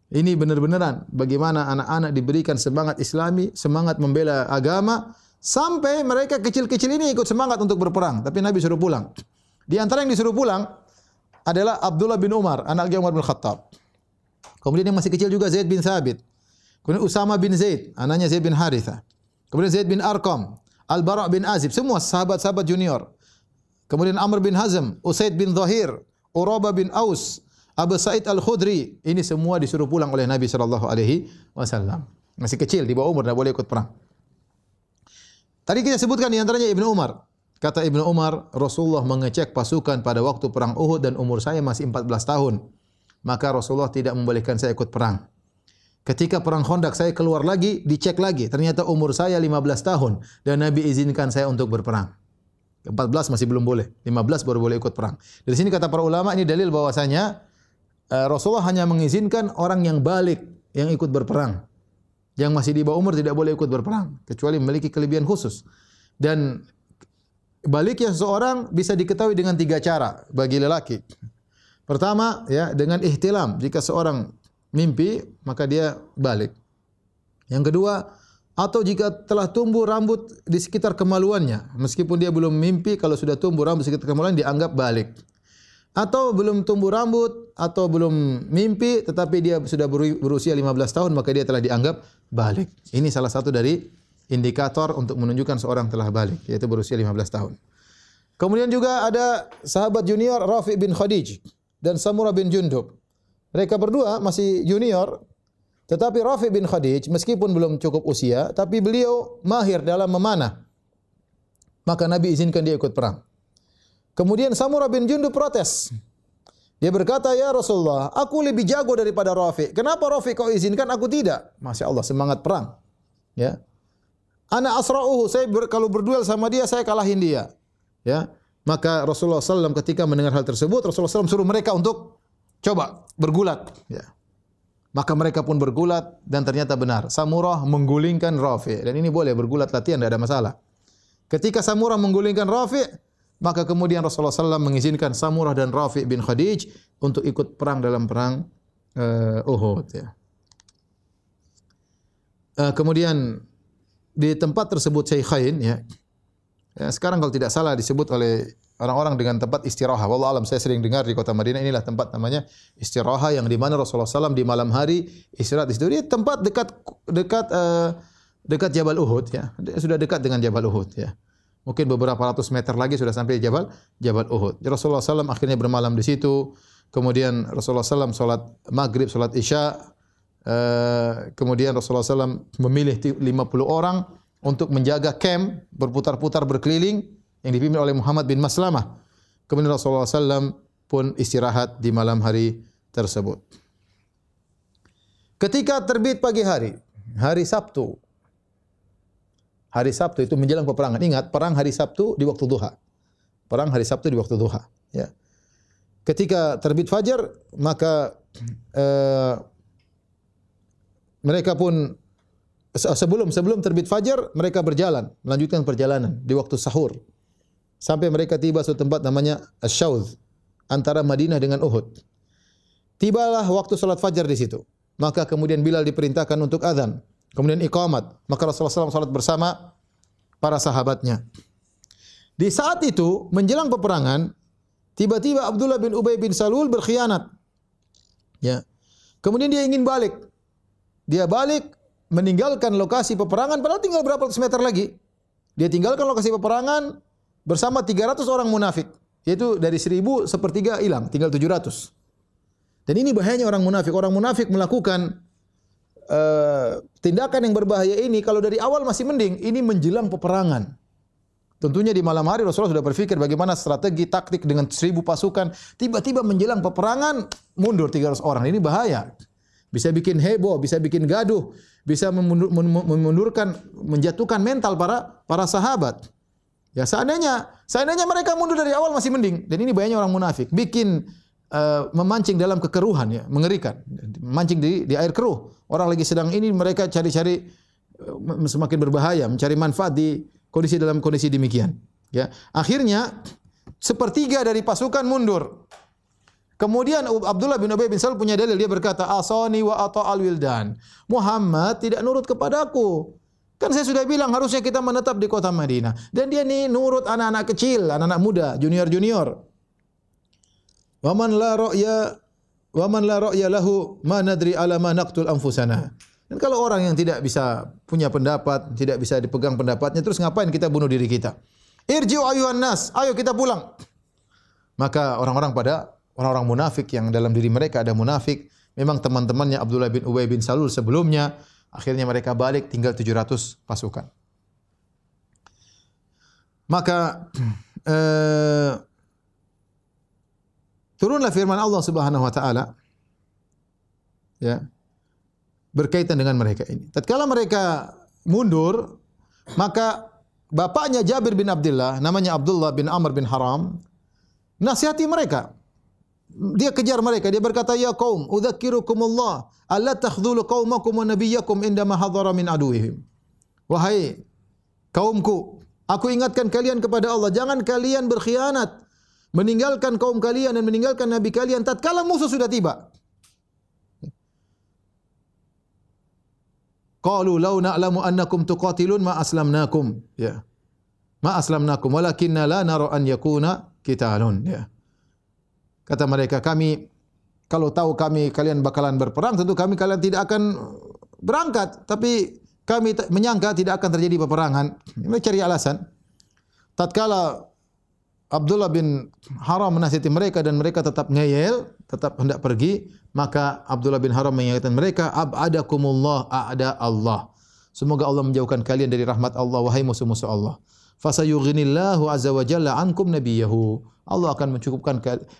Ini benar benar bagaimana anak-anak diberikan semangat islami, semangat membela agama, sampai mereka kecil-kecil ini ikut semangat untuk berperang. Tapi Nabi suruh pulang. Di antara yang disuruh pulang adalah Abdullah bin Umar, anaknya Umar bin Khattab. Kemudian yang masih kecil juga Zaid bin Thabit. Kemudian Usama bin Zaid, anaknya Zaid bin Haritha. Kemudian Zaid bin Arkom, Al-Bara' bin Azib, semua sahabat-sahabat junior. Kemudian Amr bin Hazm, Usaid bin Zahir, Uraba bin Aus, Abu Said Al-Khudri. Ini semua disuruh pulang oleh Nabi sallallahu alaihi wasallam. Masih kecil di bawah umur tidak boleh ikut perang. Tadi kita sebutkan di antaranya Ibnu Umar. Kata Ibnu Umar, Rasulullah mengecek pasukan pada waktu perang Uhud dan umur saya masih 14 tahun. Maka Rasulullah tidak membolehkan saya ikut perang. Ketika perang Khandaq saya keluar lagi, dicek lagi. Ternyata umur saya 15 tahun dan Nabi izinkan saya untuk berperang. 14 masih belum boleh, 15 baru boleh ikut perang. Dari sini kata para ulama ini dalil bahwasanya Eh, Rasulullah hanya mengizinkan orang yang balik yang ikut berperang. Yang masih di bawah umur tidak boleh ikut berperang kecuali memiliki kelebihan khusus. Dan baliknya seseorang bisa diketahui dengan tiga cara bagi lelaki. Pertama, ya dengan ihtilam. Jika seorang mimpi, maka dia balik. Yang kedua, atau jika telah tumbuh rambut di sekitar kemaluannya, meskipun dia belum mimpi, kalau sudah tumbuh rambut di sekitar kemaluannya dianggap balik atau belum tumbuh rambut atau belum mimpi tetapi dia sudah berusia 15 tahun maka dia telah dianggap balik. Ini salah satu dari indikator untuk menunjukkan seorang telah balik yaitu berusia 15 tahun. Kemudian juga ada sahabat junior Rafi bin Khadij dan Samurah bin Jundub. Mereka berdua masih junior tetapi Rafi bin Khadij meskipun belum cukup usia tapi beliau mahir dalam memanah. Maka Nabi izinkan dia ikut perang. Kemudian Samurah bin Jundu protes. Dia berkata, "Ya Rasulullah, aku lebih jago daripada Rafi. Kenapa Rafi kau izinkan aku tidak?" Masya Allah, semangat perang. Ya. Ana asra'uhu, saya ber, kalau berduel sama dia saya kalahin dia. Ya. Maka Rasulullah SAW ketika mendengar hal tersebut, Rasulullah SAW suruh mereka untuk coba bergulat. Ya. Maka mereka pun bergulat dan ternyata benar. Samurah menggulingkan Rafi. Dan ini boleh bergulat latihan, tidak ada masalah. Ketika Samurah menggulingkan Rafi, maka kemudian Rasulullah SAW mengizinkan Samurah dan Rafi' bin Khadij untuk ikut perang dalam perang uh, Uhud. Ya. Uh, kemudian di tempat tersebut Syekhain ya, ya. Sekarang kalau tidak salah disebut oleh orang-orang dengan tempat istirahat. Wallah alam saya sering dengar di kota Madinah inilah tempat namanya istirahat yang di mana Rasulullah SAW di malam hari istirahat di situ. Ini tempat dekat dekat uh, dekat Jabal Uhud ya. sudah dekat dengan Jabal Uhud ya. Mungkin beberapa ratus meter lagi sudah sampai Jabal Jabal Uhud. Rasulullah SAW akhirnya bermalam di situ. Kemudian Rasulullah SAW sholat maghrib, sholat isya. Eh, kemudian Rasulullah SAW memilih 50 orang untuk menjaga camp berputar-putar berkeliling yang dipimpin oleh Muhammad bin Maslamah. Kemudian Rasulullah SAW pun istirahat di malam hari tersebut. Ketika terbit pagi hari, hari Sabtu, hari Sabtu itu menjelang peperangan. Ingat, perang hari Sabtu di waktu duha. Perang hari Sabtu di waktu duha. Ya. Ketika terbit fajar, maka eh, mereka pun sebelum sebelum terbit fajar mereka berjalan melanjutkan perjalanan di waktu sahur sampai mereka tiba suatu tempat namanya Asyauz antara Madinah dengan Uhud. Tibalah waktu salat fajar di situ. Maka kemudian Bilal diperintahkan untuk azan. Kemudian iqamat. Maka Rasulullah SAW salat bersama para sahabatnya. Di saat itu, menjelang peperangan, tiba-tiba Abdullah bin Ubay bin Salul berkhianat. Ya. Kemudian dia ingin balik. Dia balik meninggalkan lokasi peperangan padahal tinggal berapa ratus meter lagi. Dia tinggalkan lokasi peperangan bersama 300 orang munafik. Yaitu dari 1000 sepertiga hilang, tinggal 700. Dan ini bahayanya orang munafik. Orang munafik melakukan Eh, tindakan yang berbahaya ini kalau dari awal masih mending, ini menjelang peperangan. Tentunya di malam hari Rasulullah sudah berpikir bagaimana strategi taktik dengan seribu pasukan. Tiba-tiba menjelang peperangan mundur 300 orang. Ini bahaya. Bisa bikin heboh, bisa bikin gaduh, bisa memundur, memundurkan, menjatuhkan mental para para sahabat. Ya seandainya, seandainya mereka mundur dari awal masih mending. Dan ini banyak orang munafik. Bikin uh, memancing dalam kekeruhan ya, mengerikan mancing di di air keruh. Orang lagi sedang ini mereka cari-cari eh, semakin berbahaya, mencari manfaat di kondisi dalam kondisi demikian. Ya, akhirnya sepertiga dari pasukan mundur. Kemudian Abdullah bin Ubay bin Salul punya dalil dia berkata, "Asani wa Ata Al wildan." Muhammad tidak nurut kepadaku. Kan saya sudah bilang harusnya kita menetap di kota Madinah. Dan dia nih nurut anak-anak kecil, anak-anak muda, junior-junior. Waman la ro'ya Wa man la ra'ya lahu ma nadri ala ma naqtul anfusana. Dan kalau orang yang tidak bisa punya pendapat, tidak bisa dipegang pendapatnya, terus ngapain kita bunuh diri kita? Irji'u ayuhan nas, ayo kita pulang. Maka orang-orang pada orang-orang munafik yang dalam diri mereka ada munafik, memang teman-temannya Abdullah bin Ubay bin Salul sebelumnya, akhirnya mereka balik tinggal 700 pasukan. Maka eh, Turunlah firman Allah Subhanahu wa taala ya berkaitan dengan mereka ini. Tatkala mereka mundur, maka bapaknya Jabir bin Abdullah, namanya Abdullah bin Amr bin Haram, nasihati mereka. Dia kejar mereka, dia berkata, "Ya kaum, udzakirukumullah, alla takhdhulu qaumakum wa nabiyyakum indama hadhara min aduihim." Wahai kaumku, aku ingatkan kalian kepada Allah, jangan kalian berkhianat meninggalkan kaum kalian dan meninggalkan nabi kalian tatkala musuh sudah tiba. Qalu law na'lamu annakum tuqatilun ma aslamnakum. Ya. Ma aslamnakum walakinna la nara an yakuna qitalun. Ya. Kata mereka kami kalau tahu kami kalian bakalan berperang tentu kami kalian tidak akan berangkat tapi kami menyangka tidak akan terjadi peperangan. Ini cari alasan. Tatkala Abdullah bin Haram menasihati mereka dan mereka tetap ngeyel, tetap hendak pergi, maka Abdullah bin Haram mengingatkan mereka, "Ab'adakumullah a'da Allah." Semoga Allah menjauhkan kalian dari rahmat Allah wahai musuh-musuh Allah. Fasayughnillahu azza wa jalla ankum nabiyahu. Allah akan mencukupkan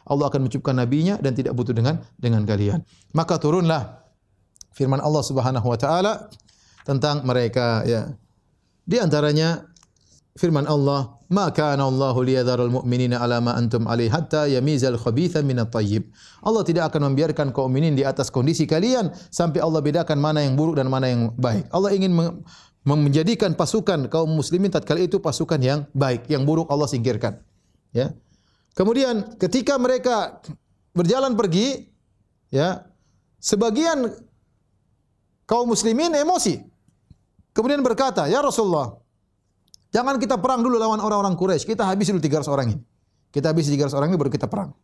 Allah akan mencukupkan nabinya dan tidak butuh dengan dengan kalian. Maka turunlah firman Allah Subhanahu wa taala tentang mereka ya. Di antaranya firman Allah, "Ma kana Allahu liyadharul mu'minina ala ma antum alaihi hatta yamizal khabitha minat thayyib." Allah tidak akan membiarkan kaum mukminin di atas kondisi kalian sampai Allah bedakan mana yang buruk dan mana yang baik. Allah ingin menjadikan pasukan kaum muslimin tatkala itu pasukan yang baik, yang buruk Allah singkirkan. Ya. Kemudian ketika mereka berjalan pergi, ya, sebagian kaum muslimin emosi. Kemudian berkata, "Ya Rasulullah, Jangan kita perang dulu lawan orang-orang Quraisy. Kita habisi dulu 300 orang ini. Kita habisi 300 orang ini baru kita perang.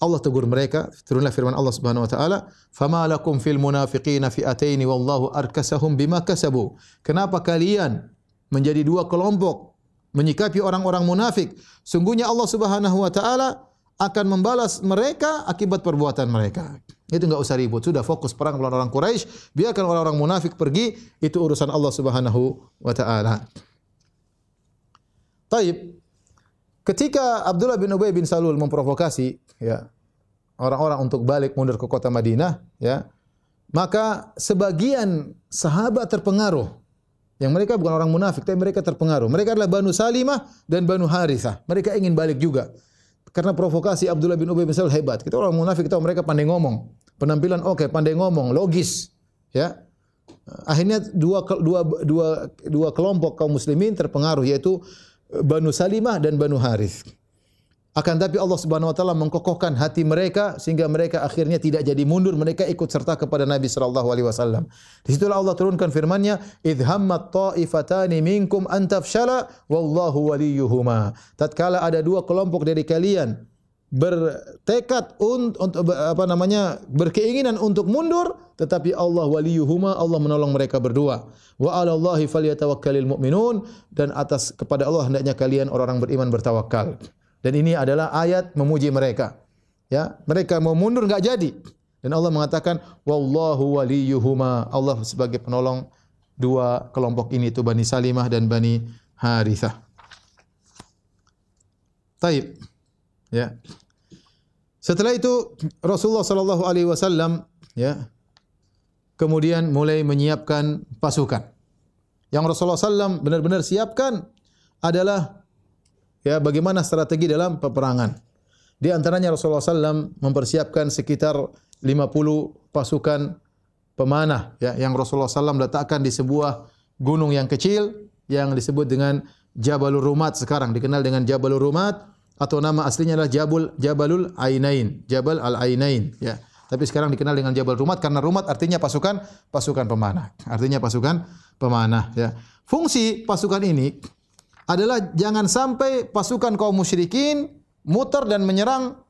Allah tegur mereka, turunlah firman Allah Subhanahu wa taala, "Fama lakum fil munafiqina fi'ataini wallahu arkasahum bima kasabu." Kenapa kalian menjadi dua kelompok menyikapi orang-orang munafik? Sungguhnya Allah Subhanahu wa taala akan membalas mereka akibat perbuatan mereka. Itu enggak usah ribut, sudah fokus perang melawan orang Quraisy, biarkan orang-orang munafik pergi, itu urusan Allah Subhanahu wa taala. Baik. Ketika Abdullah bin Ubay bin Salul memprovokasi ya orang-orang untuk balik mundur ke kota Madinah ya, maka sebagian sahabat terpengaruh yang mereka bukan orang munafik, tapi mereka terpengaruh. Mereka adalah Banu Salimah dan Banu Harithah. Mereka ingin balik juga karena provokasi Abdullah bin Ubay bin Salul hebat. Kita orang munafik tahu mereka pandai ngomong. Penampilan oke, okay, pandai ngomong, logis, ya. Akhirnya dua, dua, dua, dua kelompok kaum muslimin terpengaruh yaitu Banu Salimah dan Banu Harith. Akan tapi Allah Subhanahu wa taala mengkokohkan hati mereka sehingga mereka akhirnya tidak jadi mundur, mereka ikut serta kepada Nabi sallallahu alaihi wasallam. Disitulah Allah turunkan firman-Nya, ta'ifatani minkum an tafshala wallahu waliyuhuma." Tatkala ada dua kelompok dari kalian bertekad untuk apa namanya berkeinginan untuk mundur tetapi Allah waliyuhuma Allah menolong mereka berdua wa 'alallahi falyatawakkalul mu'minun dan atas kepada Allah hendaknya kalian orang-orang beriman bertawakal dan ini adalah ayat memuji mereka. Ya, mereka mau mundur enggak jadi. Dan Allah mengatakan wallahu waliyuhuma. Allah sebagai penolong dua kelompok ini itu Bani Salimah dan Bani Harithah. Taib. Ya. Setelah itu Rasulullah sallallahu alaihi wasallam ya kemudian mulai menyiapkan pasukan. Yang Rasulullah sallam benar-benar siapkan adalah Ya, bagaimana strategi dalam peperangan? Di antaranya Rasulullah SAW mempersiapkan sekitar 50 pasukan pemanah ya, yang Rasulullah SAW letakkan di sebuah gunung yang kecil yang disebut dengan Jabalur Rumat sekarang dikenal dengan Jabalur Rumat atau nama aslinya adalah Jabul Jabalul Ainain, Jabal Al Ainain ya. Tapi sekarang dikenal dengan Jabal Rumat karena Rumat artinya pasukan pasukan pemanah. Artinya pasukan pemanah ya. Fungsi pasukan ini adalah jangan sampai pasukan kaum musyrikin muter dan menyerang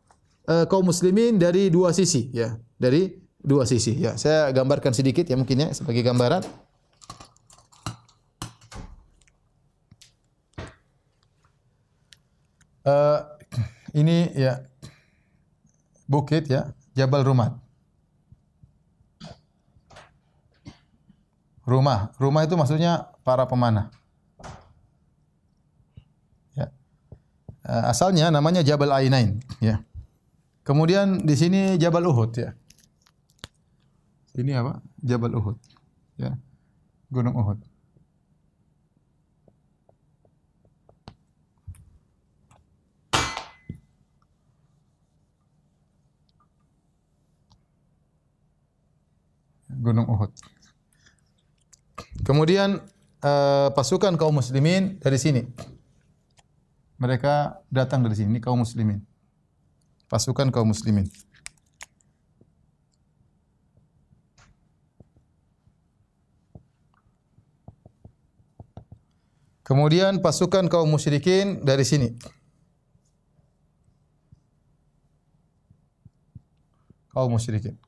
e, kaum muslimin dari dua sisi ya, dari dua sisi ya. Saya gambarkan sedikit ya mungkin ya sebagai gambaran. Uh, ini ya bukit ya Jabal Rumat. Rumah, rumah itu maksudnya para pemanah. Eh, asalnya namanya Jabal Ainain ya. Kemudian di sini Jabal Uhud ya. Ini apa? Jabal Uhud ya. Gunung Uhud. Gunung Uhud. Kemudian uh, pasukan kaum muslimin dari sini mereka datang dari sini kaum muslimin. Pasukan kaum muslimin. Kemudian pasukan kaum musyrikin dari sini. Kaum musyrikin.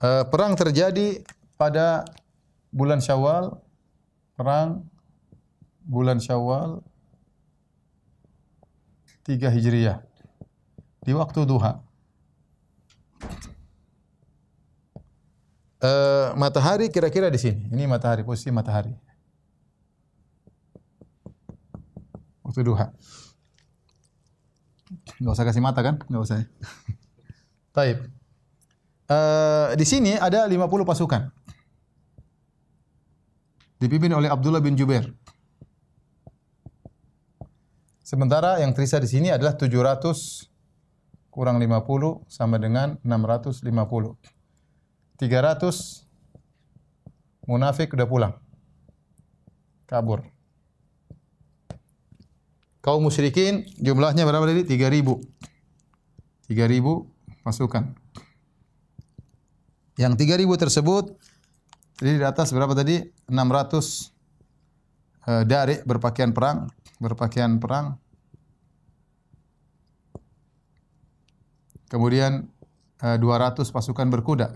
Eh, perang terjadi pada bulan Syawal perang bulan Syawal tiga Hijriah di waktu duha. E, matahari kira-kira di sini. Ini matahari, posisi matahari. Waktu duha. nggak usah kasih mata kan? nggak usah. Ya. Taib. E, di sini ada 50 pasukan dipimpin oleh Abdullah bin Jubair. Sementara yang terisa di sini adalah 700 kurang 50 sama dengan 650. 300 munafik sudah pulang. Kabur. Kaum musyrikin jumlahnya berapa tadi? 3000. 3000 pasukan. Yang 3000 tersebut jadi di atas berapa tadi? 600 e, eh, dari berpakaian perang, berpakaian perang. Kemudian e, eh, 200 pasukan berkuda.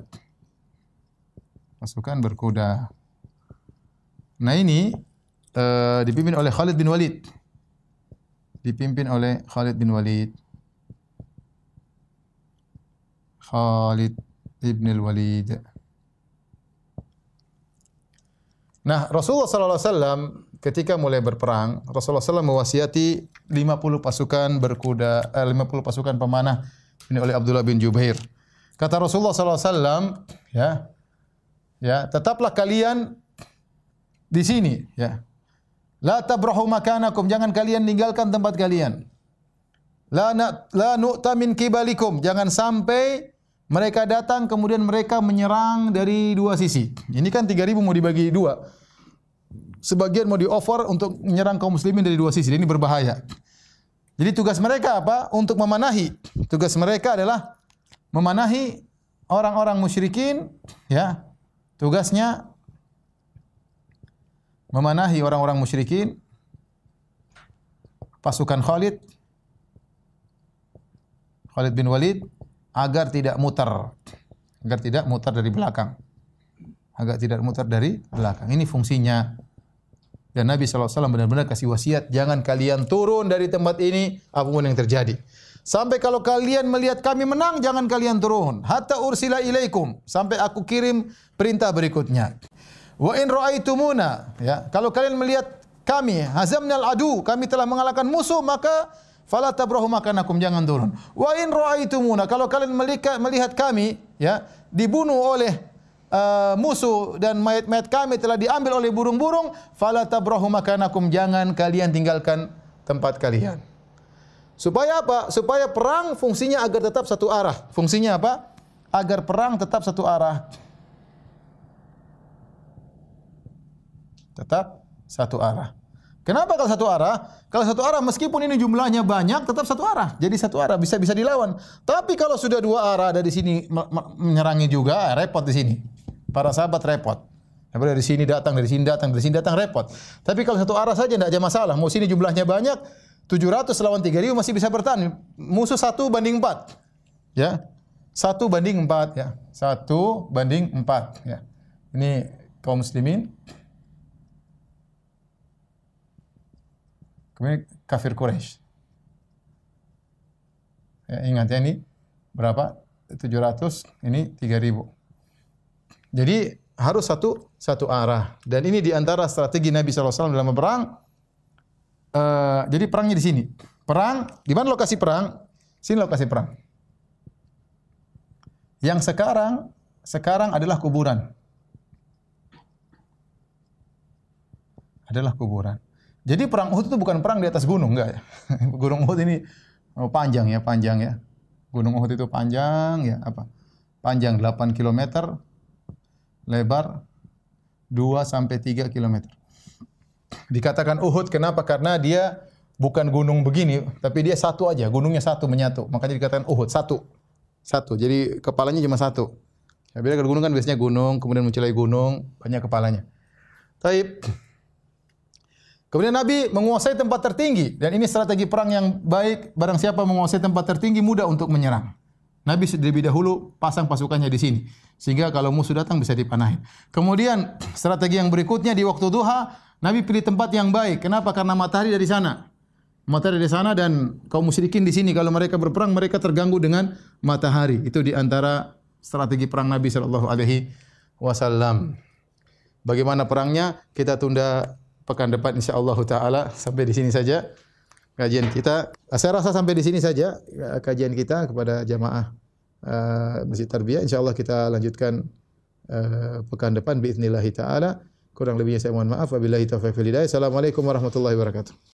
Pasukan berkuda. Nah ini e, dipimpin oleh Khalid bin Walid. Dipimpin oleh Khalid bin Walid. Khalid ibn al-Walid. Nah, Rasulullah Sallallahu Alaihi Wasallam ketika mulai berperang, Rasulullah SAW mewasiati 50 pasukan berkuda, eh, 50 pasukan pemanah ini oleh Abdullah bin Jubair. Kata Rasulullah Sallallahu Alaihi Wasallam ya, ya, tetaplah kalian di sini, ya. La tabrahu makanakum, jangan kalian ninggalkan tempat kalian. La na, la nu'ta min kibalikum, jangan sampai mereka datang kemudian mereka menyerang dari dua sisi. Ini kan 3000 mau dibagi dua sebagian mau di-offer untuk menyerang kaum muslimin dari dua sisi. Ini berbahaya. Jadi tugas mereka apa? Untuk memanahi. Tugas mereka adalah memanahi orang-orang musyrikin, ya. Tugasnya memanahi orang-orang musyrikin pasukan Khalid Khalid bin Walid agar tidak muter agar tidak muter dari belakang agar tidak muter dari belakang ini fungsinya dan Nabi SAW benar-benar kasih wasiat, jangan kalian turun dari tempat ini apapun yang terjadi. Sampai kalau kalian melihat kami menang, jangan kalian turun. Hatta ursila ilaikum. Sampai aku kirim perintah berikutnya. Wa in ra'aitumuna. Ya, kalau kalian melihat kami, hazamnal adu, kami telah mengalahkan musuh, maka fala tabrahu makanakum jangan turun. Wa in ra'aitumuna kalau kalian melihat melihat kami ya dibunuh oleh Eh, musuh dan mayat-mayat kami telah diambil oleh burung-burung, fala tabrahu makanakum jangan kalian tinggalkan tempat kalian. Supaya apa? Supaya perang fungsinya agar tetap satu arah. Fungsinya apa? Agar perang tetap satu arah. Tetap satu arah. Kenapa kalau satu arah? Kalau satu arah meskipun ini jumlahnya banyak tetap satu arah. Jadi satu arah bisa bisa dilawan. Tapi kalau sudah dua arah ada di sini menyerangnya juga eh, repot di sini. Para sahabat repot. Daripada dari sini datang, dari sini datang, dari sini datang repot. Tapi kalau satu arah saja tidak ada masalah. Mau sini jumlahnya banyak, 700 lawan 3000 masih bisa bertahan. Musuh satu banding 4. Ya. Satu banding 4 ya. Satu banding 4 ya. Ini kaum muslimin. Kemudian kafir Quraisy. Ya, ingat ya ini berapa? 700, ini 3000. Jadi harus satu satu arah. Dan ini diantara strategi Nabi SAW dalam berperang. Uh, eh, jadi perangnya di sini. Perang di mana lokasi perang? Sini lokasi perang. Yang sekarang sekarang adalah kuburan. Adalah kuburan. Jadi perang Uhud itu bukan perang di atas gunung, enggak ya. gunung Uhud ini oh, panjang ya, panjang ya. Gunung Uhud itu panjang ya, apa? Panjang 8 kilometer lebar 2 sampai 3 km. Dikatakan Uhud kenapa? Karena dia bukan gunung begini, tapi dia satu aja, gunungnya satu menyatu. Makanya dikatakan Uhud satu. Satu. Jadi kepalanya cuma satu. Ya, bila gunung kan biasanya gunung, kemudian muncul lagi gunung, banyak kepalanya. Taib. Kemudian Nabi menguasai tempat tertinggi dan ini strategi perang yang baik. Barang siapa menguasai tempat tertinggi mudah untuk menyerang. Nabi lebih dahulu pasang pasukannya di sini sehingga kalau musuh datang bisa dipanahin. Kemudian strategi yang berikutnya di waktu duha Nabi pilih tempat yang baik. Kenapa? Karena matahari dari sana. Matahari dari sana dan kaum musyrikin di sini kalau mereka berperang mereka terganggu dengan matahari. Itu di antara strategi perang Nabi saw. Bagaimana perangnya? Kita tunda pekan depan insyaallah taala. Sampai di sini saja kajian kita. Saya rasa sampai di sini saja eh, kajian kita kepada jamaah uh, Masjid Tarbiyah. Insya Allah kita lanjutkan eh, pekan depan. Bismillahirrahmanirrahim. Kurang lebihnya saya mohon maaf. Wabillahi taufiq Assalamualaikum warahmatullahi wabarakatuh.